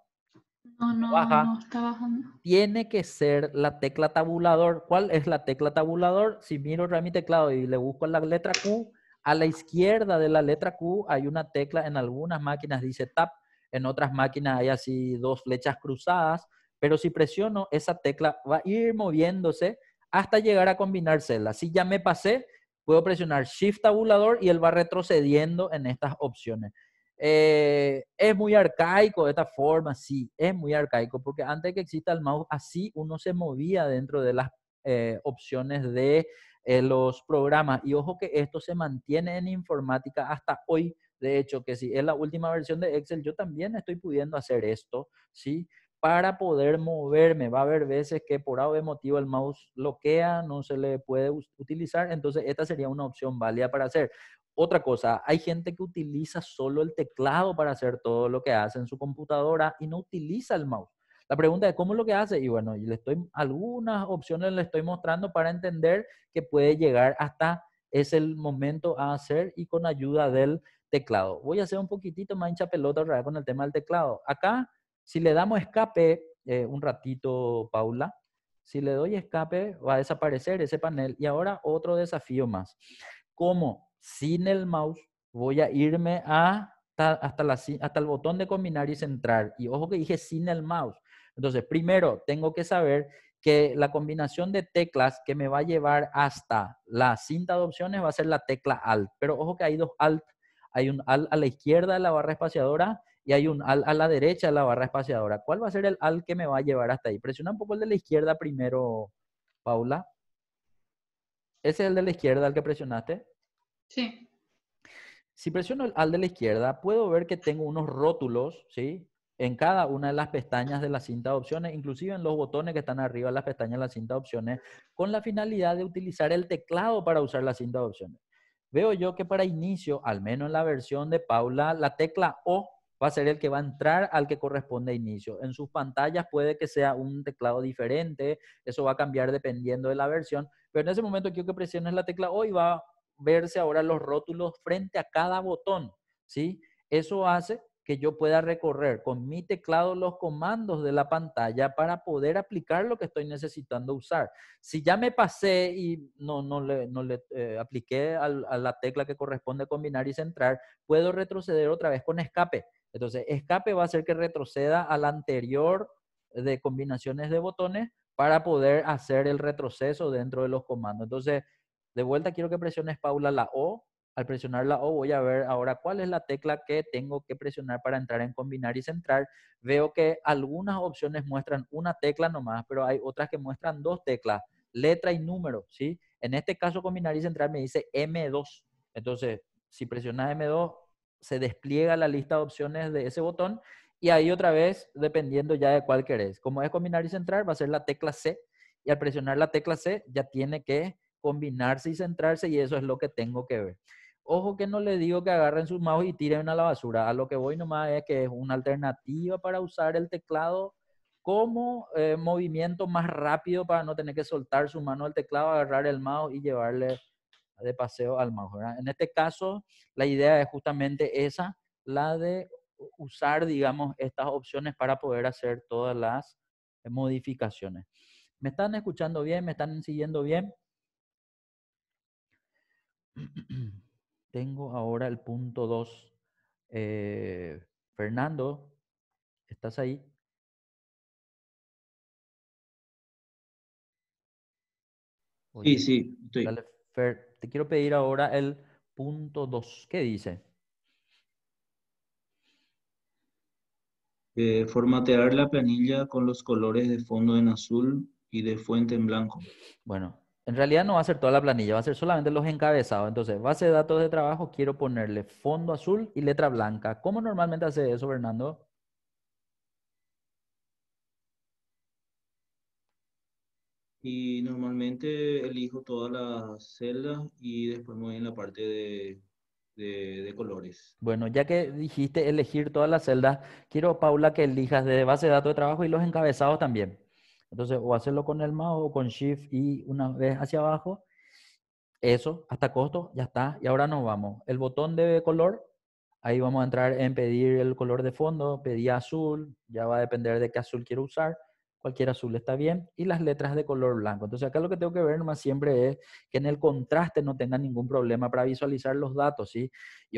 No, no, no, está bajando. Tiene que ser la tecla tabulador. ¿Cuál es la tecla tabulador? Si miro mi teclado y le busco la letra Q, a la izquierda de la letra Q hay una tecla, en algunas máquinas dice Tab, en otras máquinas hay así dos flechas cruzadas, pero si presiono esa tecla va a ir moviéndose hasta llegar a combinar Si ya me pasé, puedo presionar Shift tabulador y él va retrocediendo en estas opciones. Eh, es muy arcaico de esta forma, sí, es muy arcaico, porque antes que exista el mouse, así uno se movía dentro de las eh, opciones de eh, los programas. Y ojo que esto se mantiene en informática hasta hoy. De hecho, que si es la última versión de Excel, yo también estoy pudiendo hacer esto, ¿sí? Para poder moverme. Va a haber veces que por algo motivo el mouse bloquea, no se le puede utilizar. Entonces, esta sería una opción válida para hacer. Otra cosa, hay gente que utiliza solo el teclado para hacer todo lo que hace en su computadora y no utiliza el mouse. La pregunta es cómo lo que hace y bueno, le estoy algunas opciones le estoy mostrando para entender que puede llegar hasta ese momento a hacer y con ayuda del teclado. Voy a hacer un poquitito mancha pelota con el tema del teclado. Acá, si le damos escape eh, un ratito, Paula, si le doy escape va a desaparecer ese panel y ahora otro desafío más. ¿Cómo sin el mouse, voy a irme a, hasta, la, hasta el botón de combinar y centrar. Y ojo que dije sin el mouse. Entonces, primero tengo que saber que la combinación de teclas que me va a llevar hasta la cinta de opciones va a ser la tecla Alt. Pero ojo que hay dos Alt. Hay un Alt a la izquierda de la barra espaciadora y hay un Alt a la derecha de la barra espaciadora. ¿Cuál va a ser el Alt que me va a llevar hasta ahí? Presiona un poco el de la izquierda primero, Paula. Ese es el de la izquierda, el que presionaste. Sí. Si presiono al de la izquierda, puedo ver que tengo unos rótulos, ¿sí? En cada una de las pestañas de la cinta de opciones, inclusive en los botones que están arriba de las pestañas de la cinta de opciones, con la finalidad de utilizar el teclado para usar la cinta de opciones. Veo yo que para inicio, al menos en la versión de Paula, la tecla O va a ser el que va a entrar al que corresponde a inicio. En sus pantallas puede que sea un teclado diferente, eso va a cambiar dependiendo de la versión, pero en ese momento quiero que presiones la tecla O y va verse ahora los rótulos frente a cada botón, ¿sí? Eso hace que yo pueda recorrer con mi teclado los comandos de la pantalla para poder aplicar lo que estoy necesitando usar. Si ya me pasé y no, no le, no le eh, apliqué a la tecla que corresponde combinar y centrar, puedo retroceder otra vez con escape. Entonces, escape va a ser que retroceda al anterior de combinaciones de botones para poder hacer el retroceso dentro de los comandos. Entonces, de vuelta quiero que presiones, Paula, la O. Al presionar la O voy a ver ahora cuál es la tecla que tengo que presionar para entrar en combinar y centrar. Veo que algunas opciones muestran una tecla nomás, pero hay otras que muestran dos teclas, letra y número, ¿sí? En este caso combinar y centrar me dice M2. Entonces, si presionas M2, se despliega la lista de opciones de ese botón y ahí otra vez, dependiendo ya de cuál querés. Como es combinar y centrar, va a ser la tecla C. Y al presionar la tecla C, ya tiene que combinarse y centrarse y eso es lo que tengo que ver. Ojo que no le digo que agarren sus mouse y tiren a la basura. A lo que voy nomás es que es una alternativa para usar el teclado como eh, movimiento más rápido para no tener que soltar su mano al teclado, agarrar el mouse y llevarle de paseo al mouse. En este caso, la idea es justamente esa, la de usar, digamos, estas opciones para poder hacer todas las eh, modificaciones. ¿Me están escuchando bien? ¿Me están siguiendo bien? Tengo ahora el punto 2. Eh, Fernando, ¿estás ahí? sí, sí, estoy. te quiero pedir ahora el punto 2. ¿Qué dice? Eh, formatear la planilla con los colores de fondo en azul y de fuente en blanco. Bueno, en realidad no va a ser toda la planilla, va a ser solamente los encabezados. Entonces, base de datos de trabajo, quiero ponerle fondo azul y letra blanca. ¿Cómo normalmente hace eso, Fernando? Y normalmente elijo todas las celdas y después me voy en la parte de, de, colores. Bueno, ya que dijiste elegir todas las celdas, quiero, Paula, que elijas de base de datos de trabajo y los encabezados también. Entonces, o hacerlo con el mouse o con Shift y una vez hacia abajo. Eso, hasta costo, ya está. Y ahora nos vamos. El botón de color, ahí vamos a entrar en pedir el color de fondo, pedí azul, ya va a depender de qué azul quiero usar. Cualquier azul está bien. Y las letras de color blanco. Entonces, acá lo que tengo que ver más siempre es que en el contraste no tenga ningún problema para visualizar los datos, Y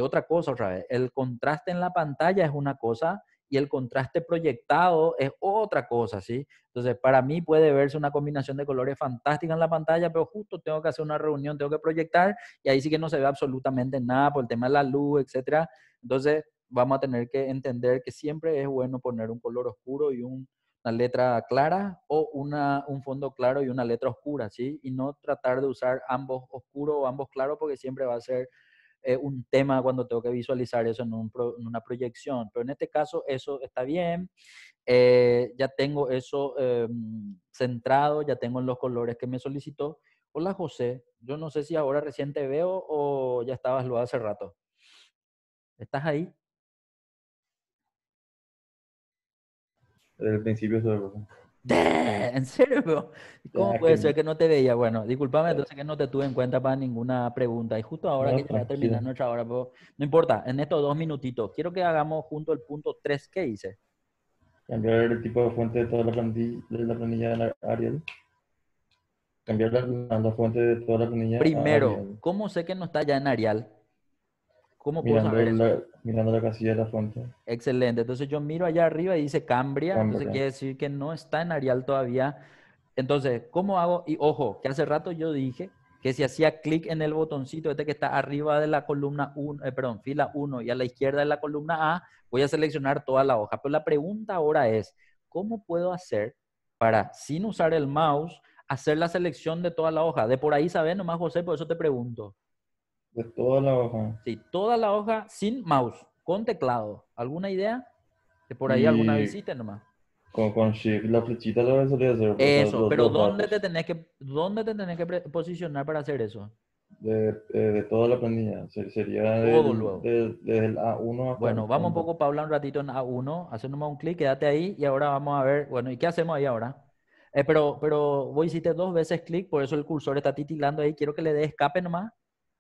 otra cosa, otra vez, el contraste en la pantalla es una cosa y el contraste proyectado es otra cosa, ¿sí? Entonces, para mí puede verse una combinación de colores fantástica en la pantalla, pero justo tengo que hacer una reunión, tengo que proyectar y ahí sí que no se ve absolutamente nada por el tema de la luz, etcétera. Entonces, vamos a tener que entender que siempre es bueno poner un color oscuro y una letra clara o un fondo claro y una letra oscura, ¿sí? Y no tratar de usar ambos oscuros o ambos claros porque siempre va a ser eh, un tema cuando tengo que visualizar eso en, un en, una proyección. Pero en este caso eso está bien, eh, ya tengo eso em, centrado, ya tengo los colores que me solicitó. Hola José, yo no sé si ahora recién te veo o ya estabas lo hace rato. ¿Estás ahí? Desde el principio, ¿En serio? ¿Cómo puede ser que no te veía? Bueno, discúlpame, entonces que no te tuve en cuenta para ninguna pregunta. Y justo ahora no, que a terminando nuestra hora, no importa, en estos dos minutitos, quiero que hagamos junto el punto 3 que hice. Cambiar el tipo de fuente de toda la de, planilla Arial. Cambiar la, fuente de toda la planilla. Primero, ¿cómo sé que no está ya en Arial? ¿Cómo puedo mirando saber la, mirando la casilla de la fuente. Excelente. Entonces yo miro allá arriba y dice Cambria. Entonces quiere decir que no está en Arial todavía. Entonces, ¿cómo hago? Y ojo, que hace rato yo dije que si hacía clic en el botoncito este que está arriba de la columna 1, eh, perdón, fila 1 y a la izquierda de la columna A, voy a seleccionar toda la hoja. Pero la pregunta ahora es, ¿cómo puedo hacer para, sin usar el mouse, hacer la selección de toda la hoja? De por ahí sabes nomás, José, por eso te pregunto. De toda la hoja. Sí, toda la hoja sin mouse, con teclado. ¿Alguna idea? De por ahí alguna visita nomás. Con, con shift, la flechita lo solía hacer. Pues, eso, pero ¿dónde, te tenés que, ¿dónde te tenés que posicionar para hacer eso? De, eh, toda la planilla. Sería Todo desde el A1 Bueno, vamos un poco, Paula, un ratito en A1. hacemos un clic, quédate ahí y ahora vamos a ver. Bueno, ¿y qué hacemos ahí ahora? Eh, pero, pero vos hiciste dos veces clic, por eso el cursor está titilando ahí. Quiero que le dé escape nomás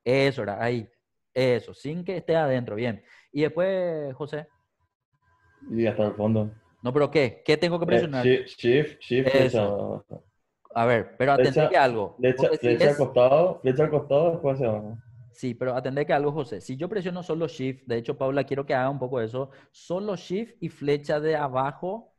eso era, ahí. Eso, sin que esté adentro, bien. Y después, José. Y hasta el fondo. No, pero ¿qué? ¿Qué tengo que eh, presionar? shift, shift, A ver, pero atendé que algo. Flecha, si costado, flecha al costado, después hacia abajo. Sí, pero atender que algo, José. Si yo presiono solo shift, de hecho, Paula, quiero que haga un poco de eso. Solo shift y flecha de abajo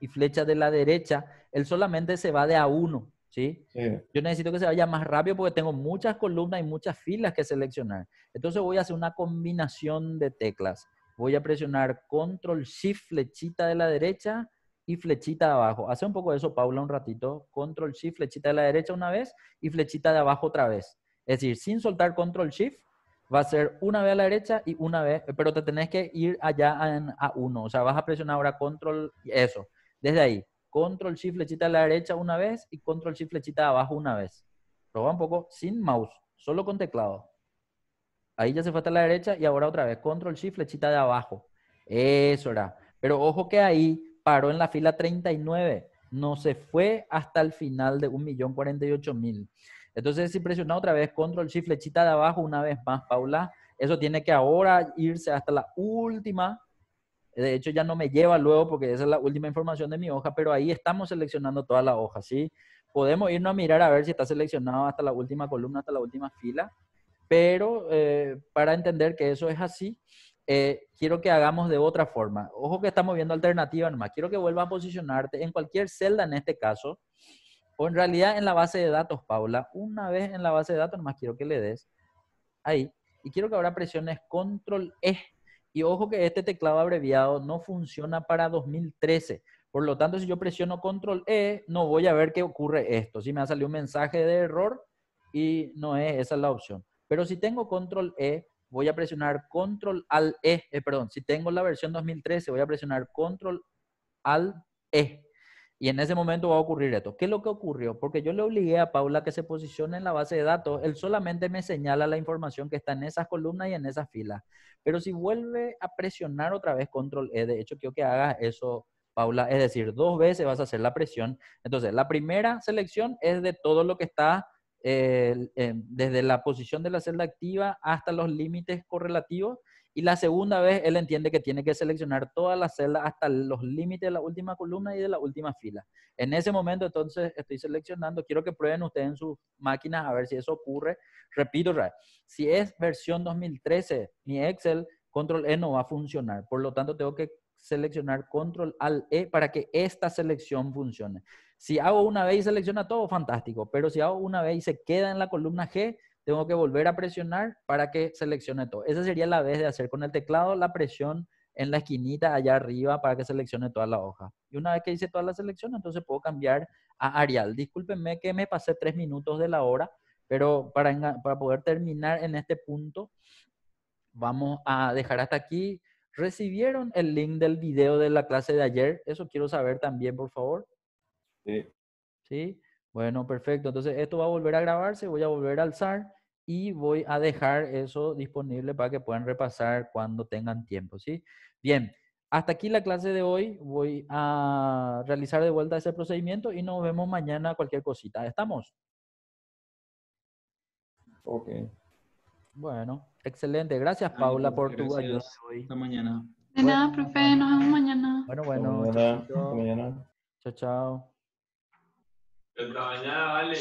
y flecha de la derecha, él solamente se va de a uno. ¿sí? Yo necesito que se vaya más rápido porque tengo muchas columnas y muchas filas que seleccionar. Entonces voy a hacer una combinación de teclas. Voy a presionar control shift flechita de la derecha y flechita de abajo. Hace un poco de eso, Paula, un ratito. Control shift flechita de la derecha una vez y flechita de abajo otra vez. Es decir, sin soltar control shift, va a ser una vez a la derecha y una vez, pero te tenés que ir allá a uno O sea, vas a presionar ahora control, eso, desde ahí control shift flechita a la derecha una vez y control shift flechita abajo una vez. Proba un poco sin mouse, solo con teclado. Ahí ya se fue hasta la derecha y ahora otra vez control shift flechita de abajo. Eso era. Pero ojo que ahí paró en la fila 39. No se fue hasta el final de 1.048.000. Entonces, si presiona otra vez control shift flechita de abajo una vez más, Paula, eso tiene que ahora irse hasta la última de hecho, ya no me lleva luego porque esa es la última información de mi hoja, pero ahí estamos seleccionando toda la hoja, ¿sí? Podemos irnos a mirar a ver si está seleccionado hasta la última columna, hasta la última fila, pero eh, para entender que eso es así, eh, quiero que hagamos de otra forma. Ojo que estamos viendo alternativa nomás. Quiero que vuelva a posicionarte en cualquier celda en este caso, o en realidad en la base de datos, Paula. Una vez en la base de datos nomás quiero que le des ahí. Y quiero que ahora presiones control E y ojo que este teclado abreviado no funciona para 2013. Por lo tanto, si yo presiono control E, no voy a ver qué ocurre esto. Si me ha salido un mensaje de error y no es, esa es la opción. Pero si tengo control E, voy a presionar control al E, eh, perdón, si tengo la versión 2013, voy a presionar control al E y en ese momento va a ocurrir esto. ¿Qué es lo que ocurrió? Porque yo le obligué a Paula que se posicione en la base de datos. Él solamente me señala la información que está en esas columnas y en esas filas. Pero si vuelve a presionar otra vez control E, de hecho quiero que hagas eso, Paula, es decir, dos veces vas a hacer la presión. Entonces, la primera selección es de todo lo que está eh, eh, desde la posición de la celda activa hasta los límites correlativos y la segunda vez, él entiende que tiene que seleccionar todas las celdas hasta los límites de la última columna y de la última fila. En ese momento, entonces, estoy seleccionando. Quiero que prueben ustedes en sus máquinas a ver si eso ocurre. Repito, si es versión 2013, mi Excel, control E no va a funcionar. Por lo tanto, tengo que seleccionar control al E para que esta selección funcione. Si hago una vez y selecciona todo, fantástico. Pero si hago una vez y se queda en la columna G, tengo que volver a presionar para que seleccione todo. Esa sería la vez de hacer con el teclado la presión en la esquinita allá arriba para que seleccione toda la hoja. Y una vez que hice toda la selección, entonces puedo cambiar a Arial. Discúlpenme que me pasé tres minutos de la hora, pero para, para poder terminar en este punto, vamos a dejar hasta aquí. ¿Recibieron el link del video de la clase de ayer? Eso quiero saber también, por favor. Sí. ¿Sí? Bueno, perfecto. Entonces esto va a volver a grabarse, voy a volver a alzar y voy a dejar eso disponible para que puedan repasar cuando tengan tiempo, ¿sí? Bien, hasta aquí la clase de hoy. Voy a realizar de vuelta ese procedimiento y nos vemos mañana cualquier cosita. ¿Estamos? Ok. Bueno, excelente. Gracias, Paula, pues, por tu ayuda hoy. Hasta mañana. De nada, profe. Nos vemos mañana. Bueno, bueno. Hasta mañana. Chao, chao. Te vale.